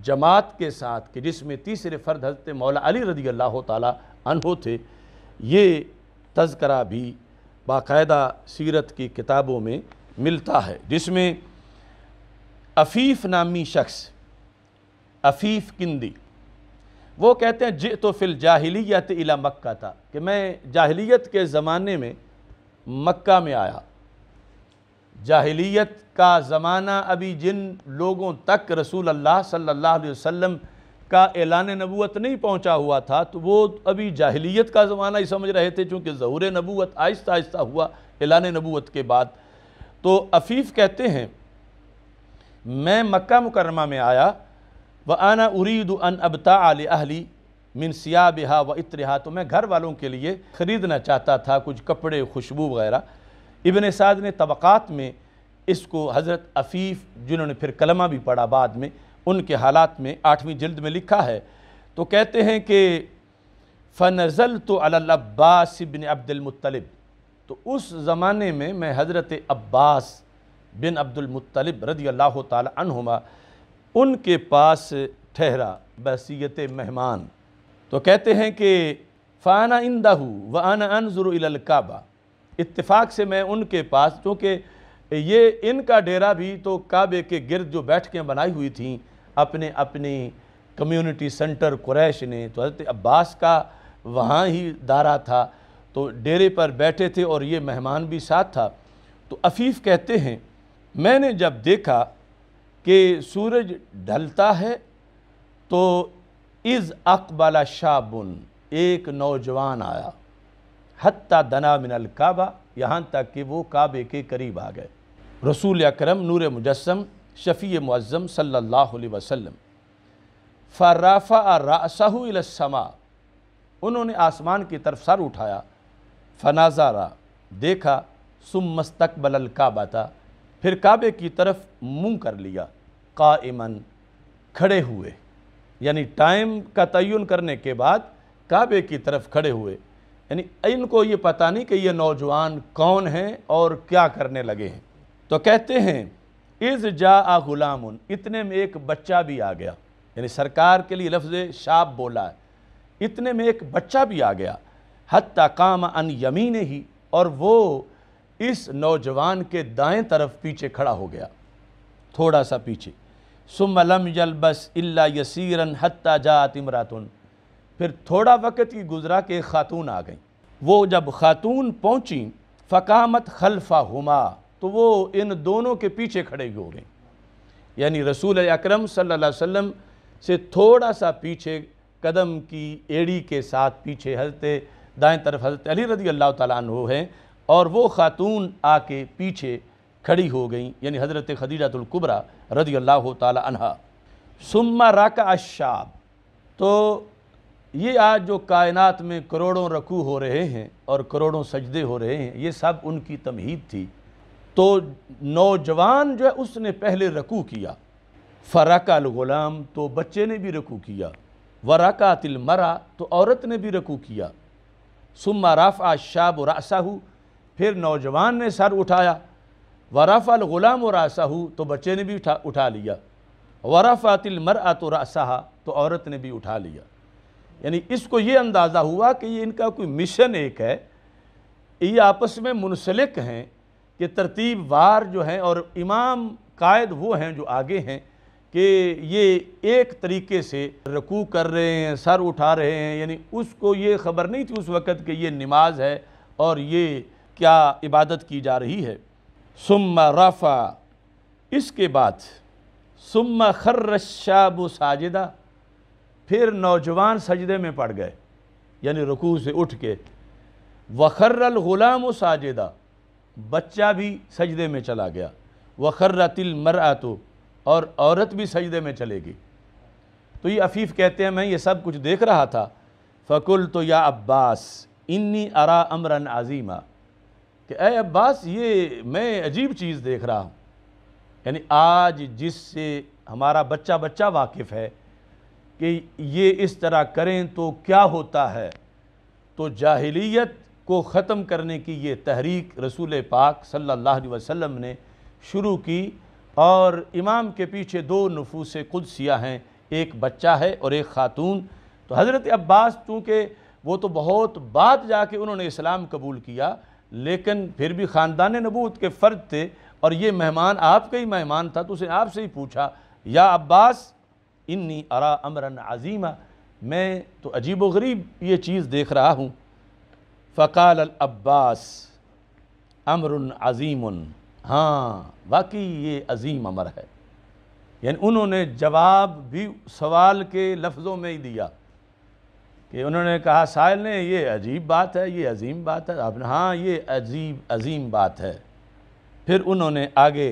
जमात के साथ कि जिसमें तीसरे फ़र्द हजरत मौला अली रदी अल्लाह तहो थे ये तस्करा भी बाकायदा सीरत की किताबों में मिलता है जिसमें अफ़ीफ़ नामी शख्स अफीफ किंदी वो कहते हैं जे तो फिल जाहिलियत इला मक्का था कि मैं जाहिलियत के ज़माने में मक्का में आया जाहिलियत का ज़माना अभी जिन लोगों तक रसूल अल्लाह सल्लल्लाहु अलैहि वसल्लम का एलान नबूत नहीं पहुंचा हुआ था तो वो अभी जाहिलियत का ज़माना ही समझ रहे थे चूँकि ज़हूर नबूत आहिस्ता आहिस्ता हुआ एलान नबूत के बाद तो अफीफ़ कहते हैं मैं मक्का मुकरमा में आया व आना उरीद अन अबता आल अहली मिन सिया बिहा व इतरहा तो मैं घर वालों के लिए ख़रीदना चाहता था कुछ कपड़े खुशबू वगैरह इबन साद ने तबक़ात में इसको हज़रत अफ़ीफ़ जिन्होंने फिर कलमा भी पढ़ा बाद में उनके हालात में आठवीं जल्द में लिखा है तो कहते हैं कि फ़नज़ल तो अब्बास बिन अब्दुलमतलब तो उस ज़माने में मैं हज़रत अब्बास बिन अब्दुलमतलब रदी अल्लाह तुमा उनके पास ठहरा बसीत मेहमान तो कहते हैं कि फ़ाना इंदा व आना अनज़ुरकाबा इतफ़ाक़ से मैं उनके पास क्योंकि ये इनका डेरा भी तो काबे के गिरद जो बैठकें बनाई हुई थी अपने अपने कम्युनिटी सेंटर क्रैश ने तो हजरत अब्बास का वहाँ ही दारा था तो डेरे पर बैठे थे और ये मेहमान भी साथ था तो अफीफ़ कहते हैं मैंने जब देखा कि सूरज ढलता है तो इज़ अकबाला शाबुन एक नौजवान आया हत्ता दना मिनल काबा यहाँ तक कि वो काबे के करीब आ गए रसूल अक्रम नूर मुजस्म शफ़ी मुज़म सल्ला वसम फ़र्राफ़ा रासमा उन्होंने आसमान की तरफ सर उठाया फ़नाजारा देखा सुम मस्तकबल काबा था फिर काबे की तरफ मुंह कर लिया कायमन खड़े हुए यानी टाइम का तयन करने के बाद काबे की तरफ खड़े हुए यानी इनको ये पता नहीं कि ये नौजवान कौन हैं और क्या करने लगे हैं तो कहते हैं इज़ जा आ गुलाम इतने में एक बच्चा भी आ गया यानी सरकार के लिए लफ्ज़ शाप बोला है इतने में एक बच्चा भी आ गया हती काम अन यमीन ही और वो इस नौजवान के दाएं तरफ पीछे खड़ा हो गया थोड़ा सा पीछे सुमलम यलबस इल्ला यसीरन हत्ता जात इमरातुन फिर थोड़ा वक़्त की गुजरा के ख़ातून आ गई वो जब ख़ातून पहुंची फ़कामत खलफा हुमा तो वो इन दोनों के पीछे खड़े हो गई यानी रसूल अकरम सल्लल्लाहु अलैहि वसल्लम से थोड़ा सा पीछे कदम की एड़ी के साथ पीछे हलते दाएं तरफ हलते अली रजी अल्लाह तु हैं और वो ख़ातून आके पीछे खड़ी हो गई यानी हज़रत खदीजतुल्कुबरा रदी अल्लाह तहा सुम्मा राका अशाब तो ये आज जो कायनात में करोड़ों रकू हो रहे हैं और करोड़ों सजदे हो रहे हैं ये सब उनकी तमहीद थी तो नौजवान जो है उसने पहले रकू किया फ़राका ग़ुलाम तो बच्चे ने भी रकू किया वराका मरा तो औरत ने भी रकू किया सुम्मा राफ़ा शाब रासाहू फिर नौजवान ने सर उठाया और अलग़ुलाम रासाहू तो बच्चे ने भी उठा उठा लिया वराफ़ातिल मर तो रासाहा तो औरत ने भी उठा लिया यानी इसको ये अंदाज़ा हुआ कि ये इनका कोई मिशन एक है ये आपस में मुनसलिक हैं कि तरतीब वार जो हैं और इमाम कायद वो हैं जो आगे हैं कि ये एक तरीके से रकू कर रहे हैं सर उठा रहे हैं यानी उसको ये ख़बर नहीं थी उस वक़्त कि ये नमाज है और ये क्या इबादत की जा रही है सुम रफ़ा इसके बाद सुम खर्रशाब साजिदा फिर नौजवान सजदे में पड़ गए यानी रुकू से उठ के वखर्रल ग़ुलाम साजिदा बच्चा भी सजदे में चला गया वखर्रतिल मरआतु और औरत भी सजदे में चलेगी तो ये अफीफ़ कहते हैं मैं ये सब कुछ देख रहा था फ़कुल तो या अब्बास इन्नी अरा अमरन आज़ीमा कि ए अब्बास ये मैं अजीब चीज़ देख रहा हूँ यानी आज जिससे हमारा बच्चा बच्चा वाकिफ़ है कि ये इस तरह करें तो क्या होता है तो जाहिलियत को ख़त्म करने की ये तहरीक रसूल पाक सल्लल्लाहु अलैहि वसल्लम ने शुरू की और इमाम के पीछे दो नफूस कुदसिया हैं एक बच्चा है और एक ख़ातून तो हज़रत अब्बास चूँकि वो तो बहुत बात जाके उन्होंने इस्लाम कबूल किया लेकिन फिर भी ख़ानदान नबूत के फ़र्द थे और ये मेहमान आपका ही मेहमान था तो उसने आपसे ही पूछा या अब्बास इन्नी अरा अमरन अजीमा मैं तो अजीब गरीब ये चीज़ देख रहा हूँ फ़काल अब्बास अमर अज़ीम हाँ वाकई ये अज़ीम अमर है यानी उन्होंने जवाब भी सवाल के लफ्ज़ों में ही दिया कि उन्होंने कहा साहिल ने ये अजीब बात है ये अजीम बात है आपने हाँ ये अजीब अजीम बात है फिर उन्होंने आगे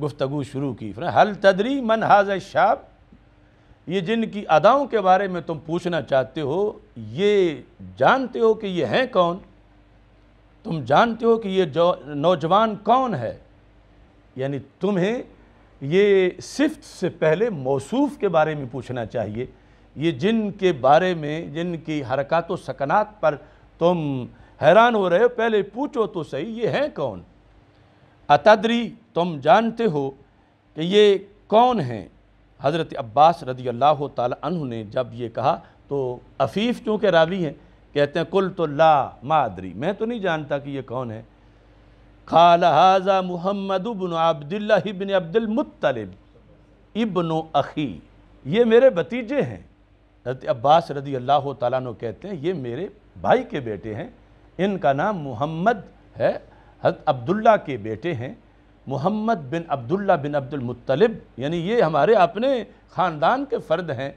गुफ्तगु शुरू की फिर हल तदरी मन हाज शाब ये जिनकी अदाओं के बारे में तुम पूछना चाहते हो ये जानते हो कि ये हैं कौन तुम जानते हो कि ये नौजवान कौन है यानी तुम्हें ये सिफ्त से पहले मौसूफ के बारे में पूछना चाहिए ये जिन के बारे में जिन की हरकत सकनात पर तुम हैरान हो रहे हो पहले पूछो तो सही ये हैं कौन अतदरी तुम जानते हो कि ये कौन हैं हज़रत अब्बास रदी अल्लाह तु ने जब ये कहा तो अफ़ीफ़ चूँकि रावी हैं कहते हैं कुल तो ला मादरी मैं तो नहीं जानता कि ये कौन है खाल हाजा मुहम्मद बिन अब्दुल्ला बिन अब्दुलमतलब इबन अखी ये मेरे भतीजे हैं हजरत अब्बास रदी अल्लाह तु कहते हैं ये मेरे भाई के बेटे हैं इनका नाम मोहम्मद है हजरत अब्दुल्ला के बेटे हैं मोहम्मद बिन अब्दुल्ला बिन अब्दुल मुत्तलिब यानी ये हमारे अपने ख़ानदान के फ़र्द हैं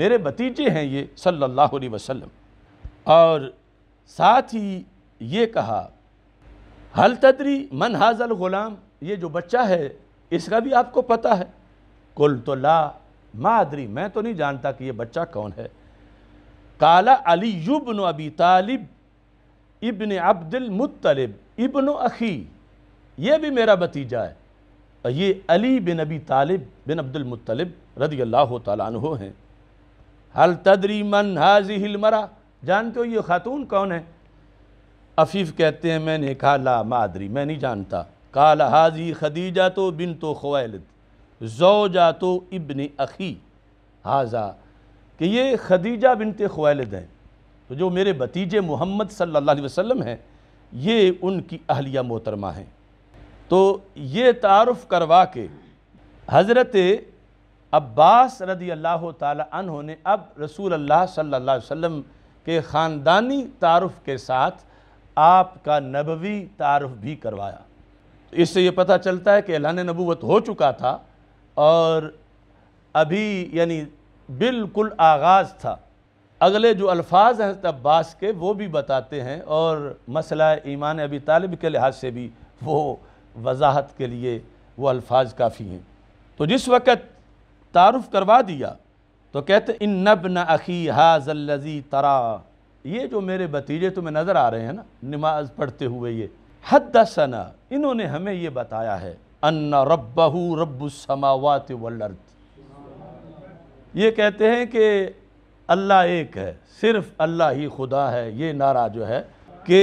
मेरे भतीजे हैं ये सल्लल्लाहु अलैहि वसल्लम और साथ ही ये कहा हल तदरी मन हाजल ग़ुलाम ये जो बच्चा है इसका भी आपको पता है कुल तो ला मादरी मैं तो नहीं जानता कि ये बच्चा कौन है काला अली युबन अबी तालिब इबन अब्दुल मुत्तलिब इबन अखी ये भी मेरा भतीजा है और ये अली बिन अबी तालिब बिन अब्दुल मुत्तलिब रदी अल्लाह तु हैं हल तदरी मन हाजी हिलमरा जानते हो ये खातून कौन है अफीफ़ कहते हैं मैंने कहा ला मादरी मैं नहीं जानता काला हाजी खदीजा तो बिन तो खवैलद जातो इब्न अखी हाजा कि ये खदीजा बिनत खवालद हैं तो जो मेरे भतीजे मोहम्मद सल्ला अलैहि हैं ये उनकी अहलिया मोहतरमा हैं तो ये तारफ़ करवा के हज़रत अब्बास रदी अल्लाह तन ने अब रसूल अल्लाह सल्ला वसम के ख़ानदानी तारफ़ के साथ आपका नबवी तारफ़ भी करवाया तो इससे ये पता चलता है कि एलान नबूत हो चुका था और अभी यानी बिल्कुल आगाज़ था अगले जो अल्फाज हैं तब्बास के वो भी बताते हैं और मसला ईमान अभी तालिब के लिहाज से भी वो वजाहत के लिए वो अल्फाज काफ़ी हैं तो जिस वक़्त तारफ़ करवा दिया तो कहते इन नब न अखी हाजल्लजी तरा ये जो मेरे भतीजे तुम्हें नज़र आ रहे हैं ना नमाज पढ़ते हुए ये हद सना इन्होंने हमें ये बताया है अन्ना रब्बहू रब्बुसमावात वर्द ये कहते हैं कि अल्लाह एक है सिर्फ अल्लाह ही खुदा है ये नारा जो है कि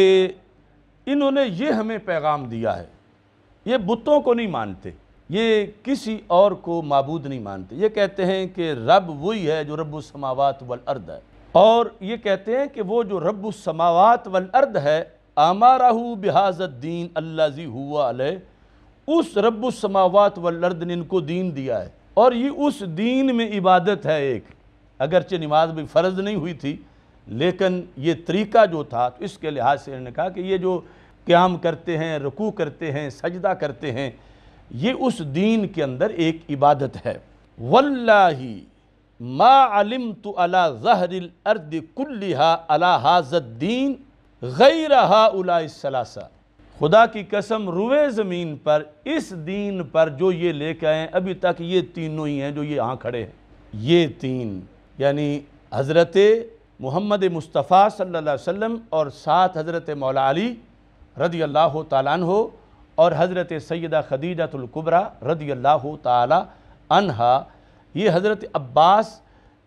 इन्होंने ये हमें पैगाम दिया है ये बुतों को नहीं मानते ये किसी और को मबूद नहीं मानते ये कहते हैं कि रब वही है जो वल अर्द है और ये कहते हैं कि वो जो वल अर्द है आमारा बिहाजत दीन अल्लाजी हुआ अलह उस रब्बुलसमावात वर्द ने इनको दीन दिया है और ये उस दीन में इबादत है एक अगरचे नमाज भी फ़र्ज़ नहीं हुई थी लेकिन ये तरीका जो था तो इसके लिहाज से इन्होंने कहा कि ये जो क्याम करते हैं रुकू करते हैं सजदा करते हैं ये उस दीन के अंदर एक इबादत है वल्ला मा तो अला जहरिल अर्द कुल्लिहा अला दीन गई रहा उलासा खुदा की कसम रुए ज़मीन पर इस दीन पर जो ये लेके आए अभी तक ये तीनों ही हैं जो ये यहाँ खड़े हैं ये तीन यानी हज़रत मोहम्मद मुस्तफ़ा सल्लल्लाहु अलैहि वसल्लम और सात हज़रत मौला अली रदी अल्लाह ताला हो और हज़रत सैदा खदीजतुल्कुबरा रदी अल्लाह ताला ये हज़रत अब्बास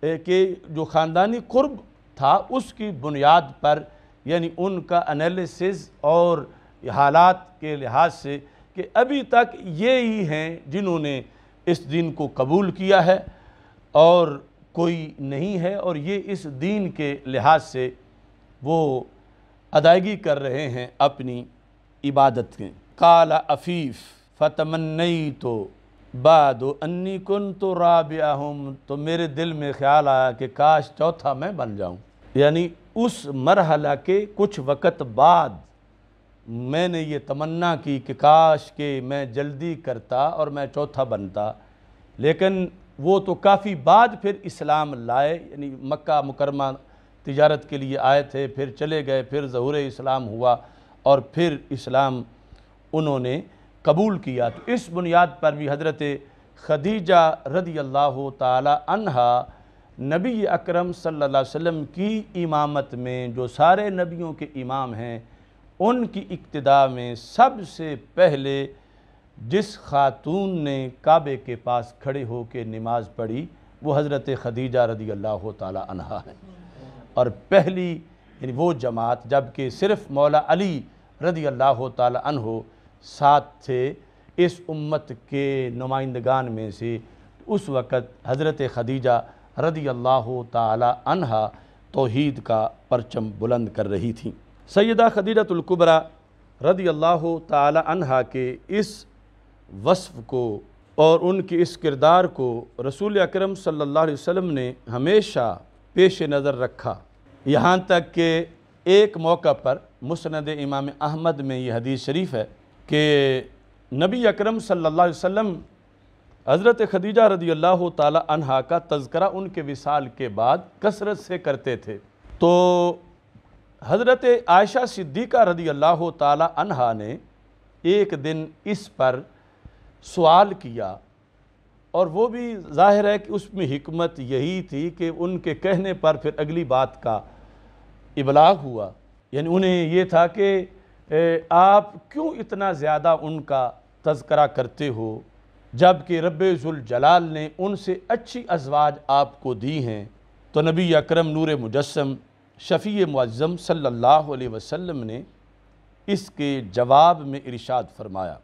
के जो ख़ानदानी कुर्ब था उसकी बुनियाद पर यानी उनका एनालिसिस और हालात के लिहाज से कि अभी तक ये ही हैं जिन्होंने इस दिन को कबूल किया है और कोई नहीं है और ये इस दिन के लिहाज से वो अदायगी कर रहे हैं अपनी इबादत के काला अफ़ीफ़ फ़तमन्नई तो बाद अन्नी कन तो राबिया हम तो मेरे दिल में ख्याल आया कि काश चौथा मैं बन जाऊं यानी उस मरहला के कुछ वक़्त बाद मैंने ये तमन्ना की कि काश के मैं जल्दी करता और मैं चौथा बनता लेकिन वो तो काफ़ी बाद फिर इस्लाम लाए यानी मक्का मुकरमा तिजारत के लिए आए थे फिर चले गए फिर ज़हूर इस्लाम हुआ और फिर इस्लाम उन्होंने कबूल किया तो इस बुनियाद पर भी हज़रत खदीजा रदी अल्लाह तहा नबी अकरम सल्लल्लाहु अलैहि वसल्लम की इमामत में जो सारे नबियों के इमाम हैं उनकी इब्तदा में सबसे पहले जिस खातून ने काबे के पास खड़े होकर नमाज पढ़ी वो हज़रत खदीजा रदी अल्लाह तहा है और पहली यानी वो जमात जबकि सिर्फ़ मौला अली रदी अल्लाह हो साथ थे इस उम्मत के नुमाइंदगान में से उस वक़्त हज़रत खदीजा रदी अल्लाह तहा तोहीद का परचम बुलंद कर रही थी सैदा खदीरतुल्कुबरा रदी अल्लाह तहा के इस वसफ़ को और उनके इस किरदार को रसूल अकरम सम ने हमेशा पेश नज़र रखा यहाँ तक कि एक मौका पर मुसंद इमाम अहमद में यह हदीस शरीफ है कि नबी अक्रम सम हज़रत खदीजा रदी अल्लाह तहा का तस्करा उनके विसाल के बाद कसरत से करते थे तो हज़रत आयशा सिद्दीक़ा रदी अल्लाह तहा ने एक दिन इस पर सवाल किया और वो भी जाहिर है कि उसमें हमत यही थी कि उनके कहने पर फिर अगली बात का इबलाग हुआ यानी उन्हें ये था कि आप क्यों इतना ज़्यादा उनका तस्करा करते हो जबकि रबाल ने उनसे अच्छी अजवाज आपको दी हैं तो नबी अकरम नूर मुजस्म शफ़ी मुआज़म सल्लल्लाहु अलैहि वसल्लम ने इसके जवाब में इरशाद फरमाया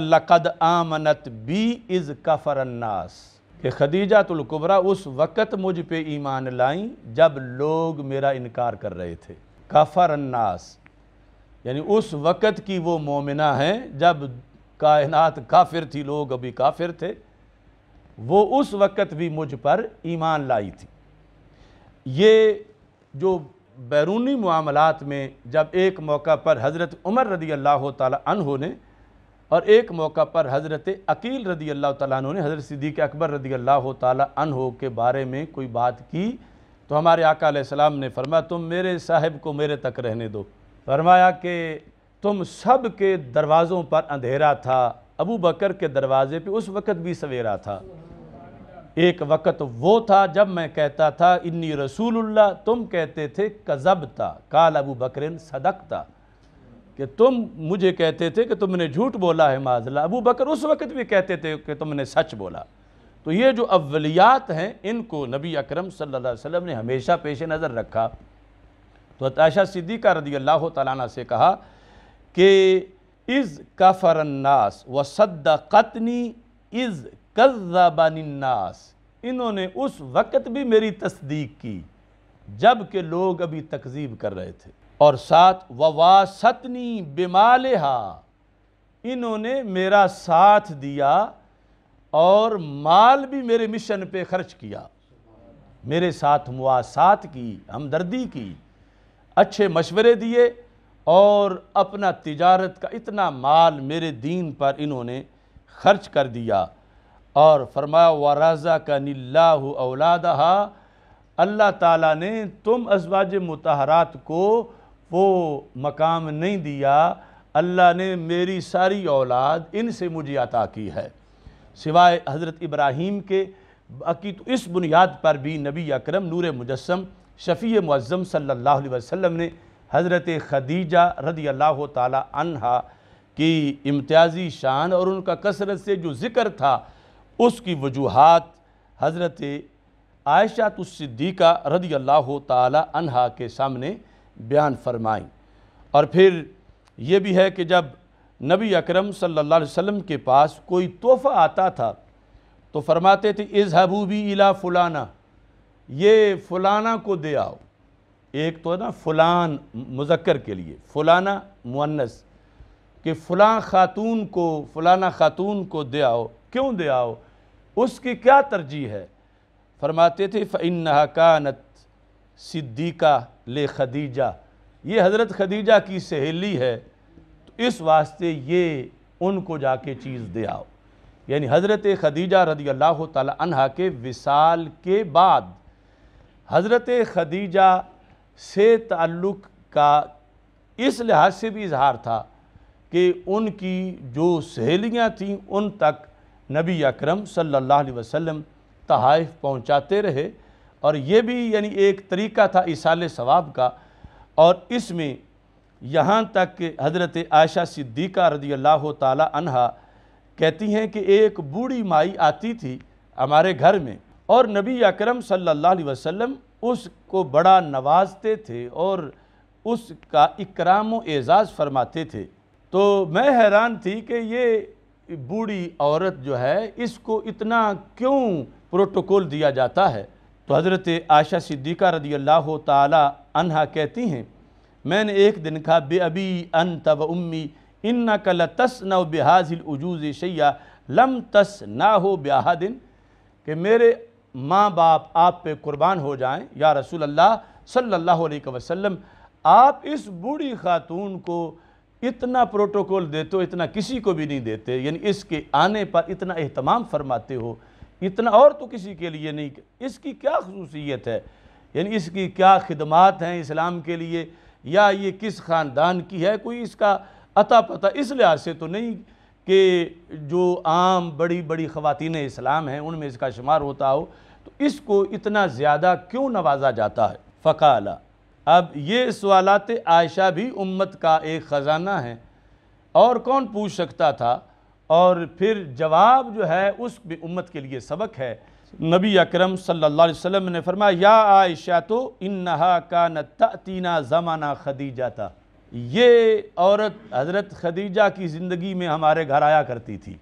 लक़द आमनत बी इज़ कफ़रन्नास कि खदीजातुल्कुबरा उस वक़्त मुझ पे ईमान लाई जब लोग मेरा इनकार कर रहे थे कफ़रन्नास यानी उस वक़्त की वो मोमिना हैं जब कायनात काफिर थी लोग अभी काफिर थे वो उस वक़्त भी मुझ पर ईमान लाई थी ये जो बैरूनी मामलात में जब एक मौका पर हज़रत उमर रदी अल्लाह तन ने और एक मौका पर हज़रत अकील रदी अल्लाह तु ने हज़रत सिद्दीक अकबर रदी अल्लाह हो के बारे में कोई बात की तो हमारे आका सलाम ने फरमाया तुम मेरे साहब को मेरे तक रहने दो फरमाया कि तुम सब के दरवाज़ों पर अंधेरा था अबू बकर के दरवाज़े पर उस वक़्त भी सवेरा था एक वक़्त वो था जब मैं कहता था इन्नी रसूलुल्लाह तुम कहते थे कज़ब था काल अबू सदक सदकता कि तुम मुझे कहते थे कि तुमने झूठ बोला है माजला अबू बकर उस वक़्त भी कहते थे कि तुमने सच बोला तो ये जो अवलियात हैं इनको नबी अकरम सल्लल्लाहु अलैहि वसल्लम ने हमेशा पेश नज़र रखा तो आयशा सिद्दीक़ा रदी अल्लाह तला से कहा कि इज़ काफ़रन्नास व सद्दतनी इज़ कज़ाबानन्नास इन्होंने उस वक़्त भी मेरी तस्दीक की जब के लोग अभी तकजीब कर रहे थे और साथ ववासतनी बिमालहा इन्होंने मेरा साथ दिया और माल भी मेरे मिशन पे खर्च किया मेरे साथ मुआसात की हमदर्दी की अच्छे मशवरे दिए और अपना तिजारत का इतना माल मेरे दीन पर इन्होंने खर्च कर दिया और फरमाया वाराजा का नीला औलादा अल्लाह ताला ने तुम अजवाज मतहरात को वो मकाम नहीं दिया अल्लाह ने मेरी सारी औलाद इनसे मुझे अता की है सिवाय हज़रत इब्राहीम के बाकी तो इस बुनियाद पर भी नबी अकरम नूर मुजस्म शफ़ी मुज़म सल्लल्लाहु अलैहि वसल्लम ने हज़रत खदीजा रदी अल्लाह ताली की इम्तियाज़ी शान और उनका कसरत से जो ज़िक्र था उसकी वजूहत हज़रत आयशा सिद्दीका रदी अल्लाह तहा के सामने बयान फरमाई और फिर ये भी है कि जब नबी अकरम सल्लल्लाहु अलैहि वसल्लम के पास कोई तोहफ़ा आता था तो फरमाते थे इज़ हबूबी इला फलाना ये फ़लाना को दे आओ एक तो है ना फ़लान मुजक्र के लिए फ़लाना मुन्नस कि फ़लाँ ख़ातून को फ़लाना ख़ातून को दे आओ क्यों दे आओ उसकी क्या तरजीह है फरमाते थे फ़िन कानत सिद्दीका ले खदीजा ये हज़रत खदीजा की सहेली है तो इस वास्ते ये उनको जाके चीज़ दे आओ यानी हज़रत खदीजा रदी अल्लाह तहा के विसाल के बाद हज़रत खदीजा से ताल्लुक़ का इस लिहाज से भी इजहार था कि उनकी जो सहेलियाँ थीं उन तक नबी अक्रम सल्लल्लाहु अलैहि तहाइफ पहुँचाते रहे और ये भी यानी एक तरीका था इसाल सवाब का और इसमें यहाँ तक कि हज़रत आयशा सिद्दीक़ा रदी अल्लाह तहा कहती हैं कि एक बूढ़ी माई आती थी हमारे घर में और नबी अक्रम सल्लल्लाहु अलैहि वसल्लम उसको बड़ा नवाजते थे और उसका इकराम एज़ाज़ फरमाते थे तो मैं हैरान थी कि ये बूढ़ी औरत जो है इसको इतना क्यों प्रोटोकॉल दिया जाता है तो हज़रत आशा सिद्दीक़ा रदी अल्लाह तहा कहती हैं मैंने एक दिन कहा बेअबी अन तब उम्मी इन कल तस न बहाजिल उजूज शैया लम तस ना हो ब्याह दिन कि मेरे माँ बाप आप पे कुर्बान हो जाएं या रसूल अल्लाह सल्लल्लाहु अलैहि वसल्लम आप इस बूढ़ी खातून को इतना प्रोटोकॉल देते हो इतना किसी को भी नहीं देते यानी इसके आने पर इतना अहतमाम फरमाते हो इतना और तो किसी के लिए नहीं इसकी क्या खसूसियत है यानी इसकी क्या खदमात हैं इस्लाम के लिए या ये किस ख़ानदान की है कोई इसका अता पता इस लिहाज से तो नहीं कि जो आम बड़ी बड़ी ख़वान इस्लाम हैं उनमें इसका शुमार होता हो तो इसको इतना ज़्यादा क्यों नवाजा जाता है फ़काला अब ये सवालत आयशा भी उम्मत का एक ख़जाना है और कौन पूछ सकता था और फिर जवाब जो है उस भी उम्मत के लिए सबक है नबी अकरम सल्लल्लाहु अलैहि वसल्लम ने फरमाया या आयशा तो इन नहा का नतीना ज़माना खदीजा था ये औरत हज़रत खदीजा की ज़िंदगी में हमारे घर आया करती थी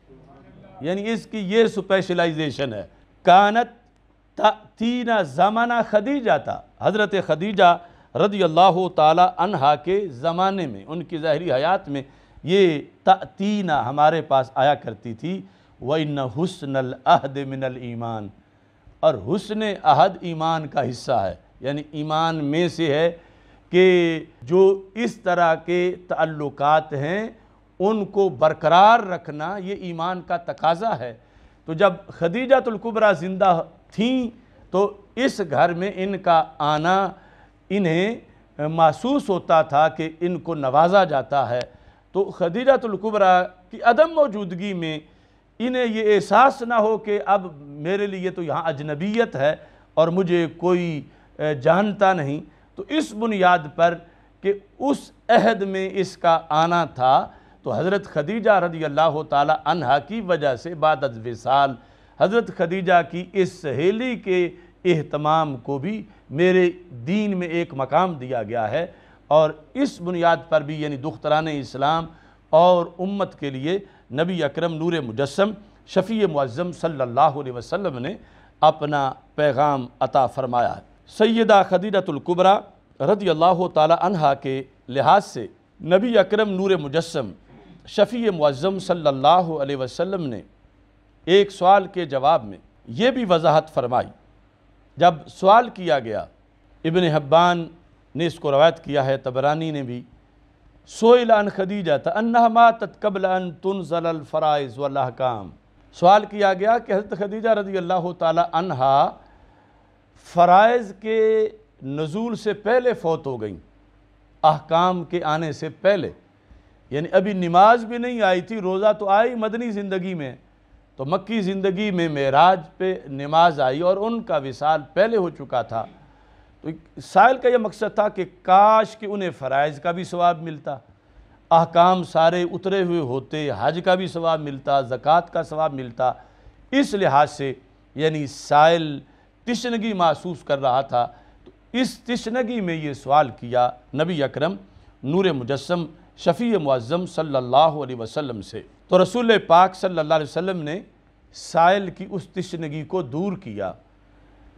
यानी इसकी ये स्पेशलाइजेशन है कानत तीना ज़माना खदीजा था हज़रत खदीजा रदी अल्लाह तहा के ज़माने में उनकी ज़ाहरी हयात में ये तीना हमारे पास आया करती थी वन हुसन अहद मिनल ईमान और हुसन अहद ईमान का हिस्सा है यानी ईमान में से है कि जो इस तरह के ताल्लुकात हैं उनको बरकरार रखना ये ईमान का तकाजा है तो जब तुलकुबरा ज़िंदा थी तो इस घर में इनका आना इन्हें महसूस होता था कि इनको नवाजा जाता है तो ख़दीजातुलकुबरा की अदम मौजूदगी में इन्हें ये एहसास ना हो कि अब मेरे लिए तो यहाँ अजनबीयत है और मुझे कोई जानता नहीं तो इस बुनियाद पर कि उस अहद में इसका आना था तो हज़रत खदीजा रदी अल्लाह तहा की वजह से बाद विसाल हज़रत खदीजा की इस सहेली के एहतमाम को भी मेरे दीन में एक मकाम दिया गया है और इस बुनियाद पर भी यानी दुख्तरान इस्लाम और उम्मत के लिए नबी अकरम नूर मुजस्म शफ़ी मुज़म सल्लल्लाहु अलैहि वसल्लम ने अपना पैगाम अता फ़रमाया सैदा खदीरतुल्कुबरा रदी अल्लाह तहा के लिहाज से नबी अकरम नूर मुजस्म शफ़ी मुज़म सल्लल्लाहु अलैहि वसल्लम ने एक सवाल के जवाब में ये भी वजाहत फरमाई जब सवाल किया गया इबन हब्बान ने इसको रवायत किया है तबरानी ने भी सोलान खदीजा था अन्नमा तत्कबलान तुनज़लफ़राइज़ वल्लाकाम सवाल किया गया कि हज़रत खदीजा रजी अल्लाह तहा फ़राइज़ के नज़ूल से पहले फ़ौत हो गई अहकाम के आने से पहले यानी अभी नमाज भी नहीं आई थी रोज़ा तो आई मदनी ज़िंदगी में तो मक्की ज़िंदगी में मेराज पे नमाज आई और उनका विसाल पहले हो चुका था तो साइल का यह मकसद था कि काश कि उन्हें फ़रज़ का भी स्वाब मिलता अहकाम सारे उतरे हुए होते हज का भी स्वाब मिलता ज़क़़त का स्वाब मिलता इस लिहाज से यानी साइल तश्नगी महसूस कर रहा था तो इस तशनगी में ये सवाल किया नबी अक्रम नूर मुजस्म शफ़ी मुआज़म सल्लल्लाहु अलैहि वसल्लम से तो रसूल पाक सल्लल्लाहु अलैहि वसल्लम ने साइल की उस तशनगी को दूर किया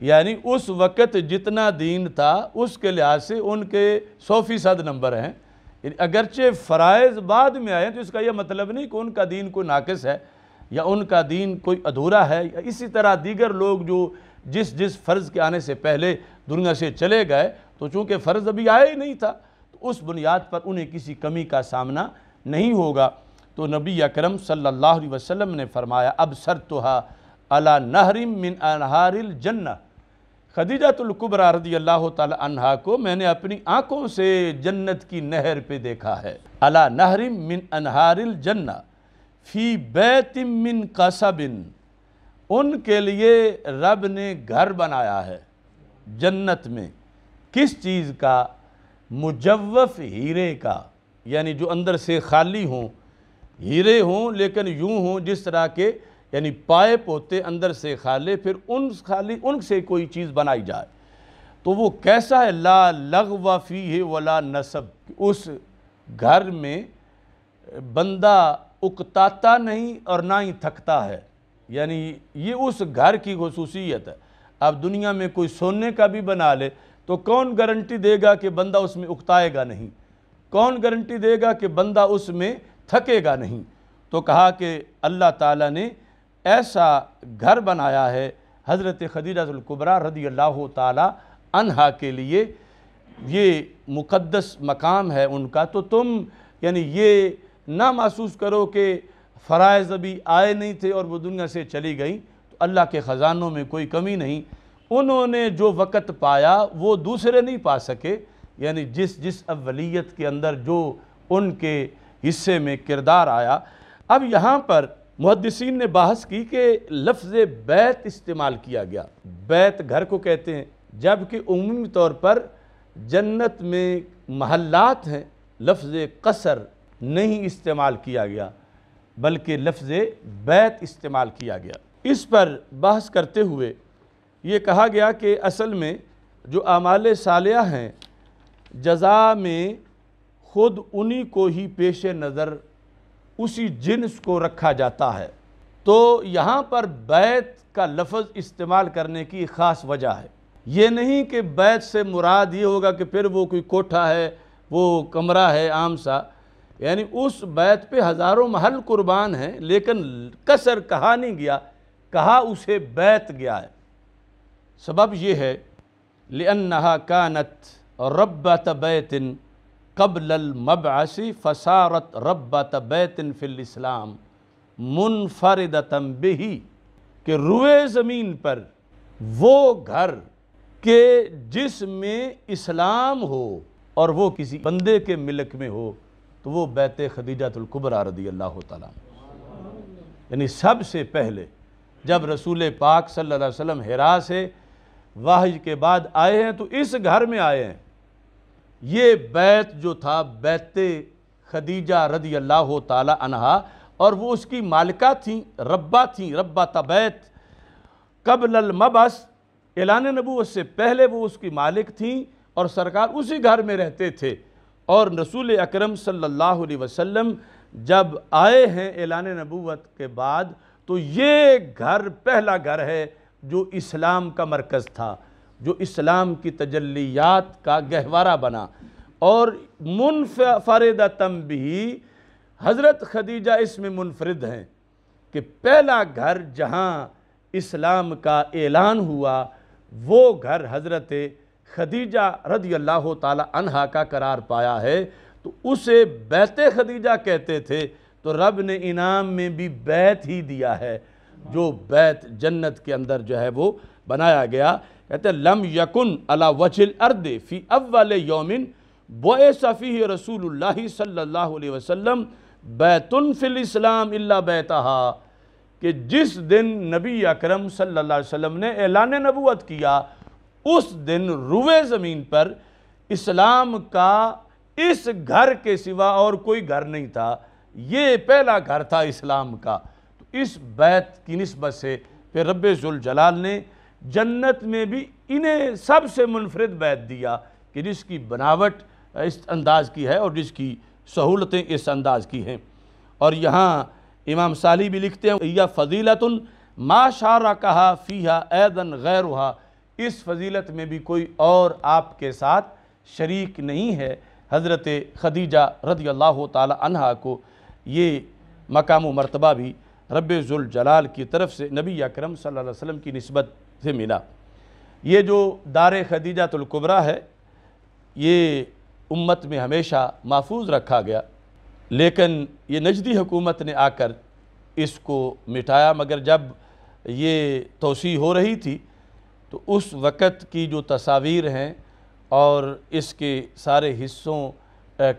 यानी उस वक़्त जितना दीन था उसके लिहाज से उनके सौ फ़ीसद नंबर हैं अगरचे फ़रज़ बाद में आए तो इसका यह मतलब नहीं कि उनका दीन कोई नाकस है या उनका दीन कोई अधूरा है या इसी तरह दीगर लोग जो जिस जिस फ़र्ज़ के आने से पहले दुनिया से चले गए तो चूँकि फ़र्ज़ अभी आया ही नहीं था तो उस बुनियाद पर उन्हें किसी कमी का सामना नहीं होगा तो नबी अकरम सल्लल्लाहु अलैहि वसल्लम ने फरमाया अब सर तो अला नहरिम मिन अनहारिल जन्न खदीजातुल्कुबरा रदी अल्लाह तहा को मैंने अपनी आँखों से जन्नत की नहर पर देखा है अला नहरिम मिन अनहारिल जन्ना फ़ी बैतिम मिन कसबिन उनके लिए रब ने घर बनाया है जन्नत में किस चीज़ का मुजवफ़ हीरे का यानी जो अंदर से खाली हों हीरे हों लेकिन यूं हों जिस तरह के यानी पाइप होते अंदर से खाले फिर उन खाली उन से कोई चीज़ बनाई जाए तो वो कैसा है ला फी है वला नसब उस घर में बंदा उकताता नहीं और ना ही थकता है यानी ये उस घर की खसूसियत है अब दुनिया में कोई सोने का भी बना ले तो कौन गारंटी देगा कि बंदा उसमें उकताएगा नहीं कौन गारंटी देगा कि बंदा उसमें थकेगा नहीं तो कहा कि अल्लाह ताला ने ऐसा घर बनाया है हज़रत खदीरतुल्कुबरा रदी अल्लाह तहा के लिए ये मुक़दस मकाम है उनका तो तुम यानी ये ना महसूस करो कि फ़रज़ अभी आए नहीं थे और वो दुनिया से चली गई तो अल्लाह के ख़ज़ानों में कोई कमी नहीं उन्होंने जो वक़्त पाया वो दूसरे नहीं पा सके यानी जिस जिस अवलीत के अंदर जो उनके हिस्से में किरदार आया अब यहाँ पर मुहदसिन ने बहस की कि लफ्ज़ बैत इस्तेमाल किया गया बैत घर को कहते हैं जबकि उमूमी तौर पर जन्नत में महल्लात हैं लफ्ज़ कसर नहीं इस्तेमाल किया गया बल्कि लफ्ज़ बैत इस्तेमाल किया गया इस पर बहस करते हुए ये कहा गया कि असल में जो आमाल सालिया हैं जजा में ख़ुद उन्हीं को ही पेश नज़र उसी जिन्स को रखा जाता है तो यहाँ पर बैत का लफज इस्तेमाल करने की ख़ास वजह है ये नहीं कि बैत से मुराद ये होगा कि फिर वो कोई कोठा है वो कमरा है आम सा यानी उस बैत पे हज़ारों महल कुर्बान हैं लेकिन कसर कहा नहीं गया कहा उसे बैत गया है सबब यह है लन्हा कानत रब्बत बैतिन कबल मबासी फसारत रब्बत बैतिन इस्लाम मुनफरद तम्बही के रुए ज़मीन पर वो घर के जिसमें इस्लाम हो और वो किसी बंदे के मिलक में हो तो वो बैत खदीजातुल्कुबरा रदी अल्लाह तला यानी सबसे पहले जब रसूल पाक सल्लल्लाहु अलैहि वसल्लम हिरा से वाह के बाद आए हैं तो इस घर में आए हैं ये बैत जो था बैत खदीजा रदी अल्लाह तहा और वो उसकी मालिका थी रब्बा थी रब्बा तबैत कबल मबस एलान नबूत से पहले वो उसकी मालिक थी और सरकार उसी घर में रहते थे और रसूल अकरम सल्लल्लाहु अलैहि वसल्लम जब आए हैं एलान नबूत के बाद तो ये घर पहला घर है जो इस्लाम का मरकज़ था जो इस्लाम की तजलियात का गहवारा बना और मुनफरद तम भी हज़रत खदीजा इसमें मुनफरद हैं कि पहला घर जहाँ इस्लाम का ऐलान हुआ वो घर हज़रत खदीजा रदी अल्लाह तहा का करार पाया है तो उसे बैत खदीजा कहते थे तो रब ने इनाम में भी बैत ही दिया है जो बैत जन्नत के अंदर जो है वो बनाया गया कहते हैं लम यकुन अला वचिल अर्द फ़ी अव्वल योमिन बोए सफ़ी रसूल सल्ला वसम बैतुन फिल इस्लाम इल्ला बैतहा कि जिस दिन नबी अकरम सल्लल्लाहु अलैहि वसल्लम ने ऐलान नबूत किया उस दिन रुवे ज़मीन पर इस्लाम का इस घर के सिवा और कोई घर नहीं था ये पहला घर था इस्लाम का इस बैत की नस्बत से फिर रबाल ने जन्नत में भी इन्हें सबसे मुनफरद बैत दिया कि जिसकी बनावट इस अंदाज की है और जिसकी सहूलतें इस अंदाज की हैं और यहाँ इमाम साली भी लिखते हैं यह फजीलतन माशारा कहा फ़ीहा ऐदन गैर इस फजीलत में भी कोई और आपके साथ शरीक नहीं है हज़रत खदीजा रदी अल्लाह तला को ये मकाम मरतबा भी रब ज़ुलजलाल की तरफ से नबी अकरम सम की नस्बत से मिला ये जो दार ख़दीजातुल्कुबरा है ये उम्मत में हमेशा महफूज रखा गया लेकिन ये नजदी हुकूमत ने आकर इसको मिटाया मगर जब ये तोसी हो रही थी तो उस वक़्त की जो तस्वीर हैं और इसके सारे हिस्सों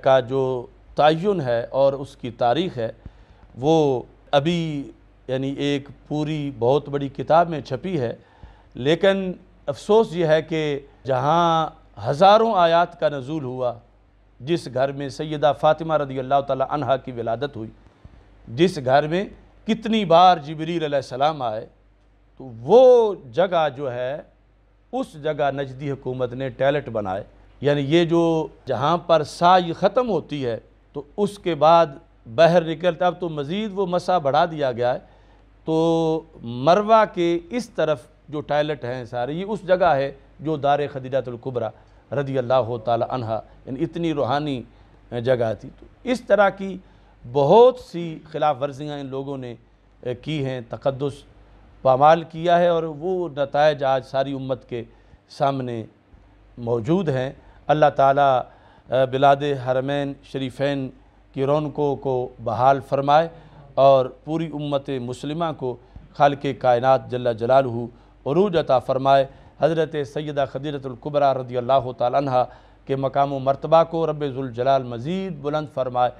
का जो तयन है और उसकी तारीख़ है वो अभी यानी एक पूरी बहुत बड़ी किताब में छपी है लेकिन अफसोस ये है कि जहाँ हज़ारों आयात का नज़ूल हुआ जिस घर में सैदा फ़ातिमा रदी अल्लाह तहा की विलादत हुई जिस घर में कितनी बार जबरील सलाम आए तो वो जगह जो है उस जगह नजदी हुकूमत ने टैलेट बनाए यानी ये जो जहाँ पर साई ख़त्म होती है तो उसके बाद बाहर निकलता अब तो मज़ीद वो मसा बढ़ा दिया गया है तो मरवा के इस तरफ जो टॉयलेट हैं सारे ये उस जगह है जो दार खदीजातुल्कुबरा रदी अल्लाह तह इतनी रूहानी जगह थी तो इस तरह की बहुत सी खिलाफ वर्जियाँ इन लोगों ने की हैं तकदस पामाल किया है और वो नतज आज सारी उम्मत के सामने मौजूद हैं अल्लाह ताला बिलाद हरमैन शरीफैन कि रौनकों को बहाल फरमाए और पूरी उम्मत मुसलिमा को खाल के कायनत जला जलाल अरूज अता फ़रमाए हज़रत सैदा खदीरतुल्कुबरा रदी अल्लाह तह के मकाम मरतबा को रबाल मज़ीद बुलंद फरमाए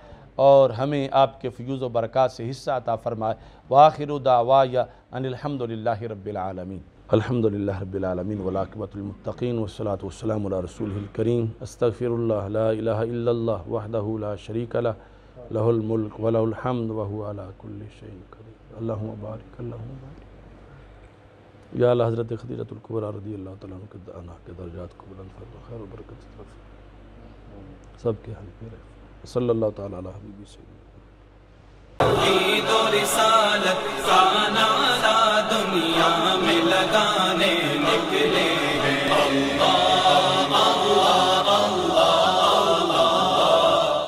और हमें आपके फ्यूज़ व बरक़ात से हिस्सा अता फ़रमाए वाखिर दावा या अनिलहमदिल्ला रबालमी अलहमदिल्ला रबालमीन वलाकबतमतिन वसलात वसलाम रसूलकरीम अस्तफ़िरल्ला वहदला शरीक लहुलमल्क वलहमद वहलाकुल्लिशरीक़रीम या हज़रत खदीरतुल्कुबरा रदी अल्लाह तला के दाना के दर्जात को बुलंद फरमा खैर बरकत सब के हाल पे रहे सल्ला तबीबी से दुनिया मदाने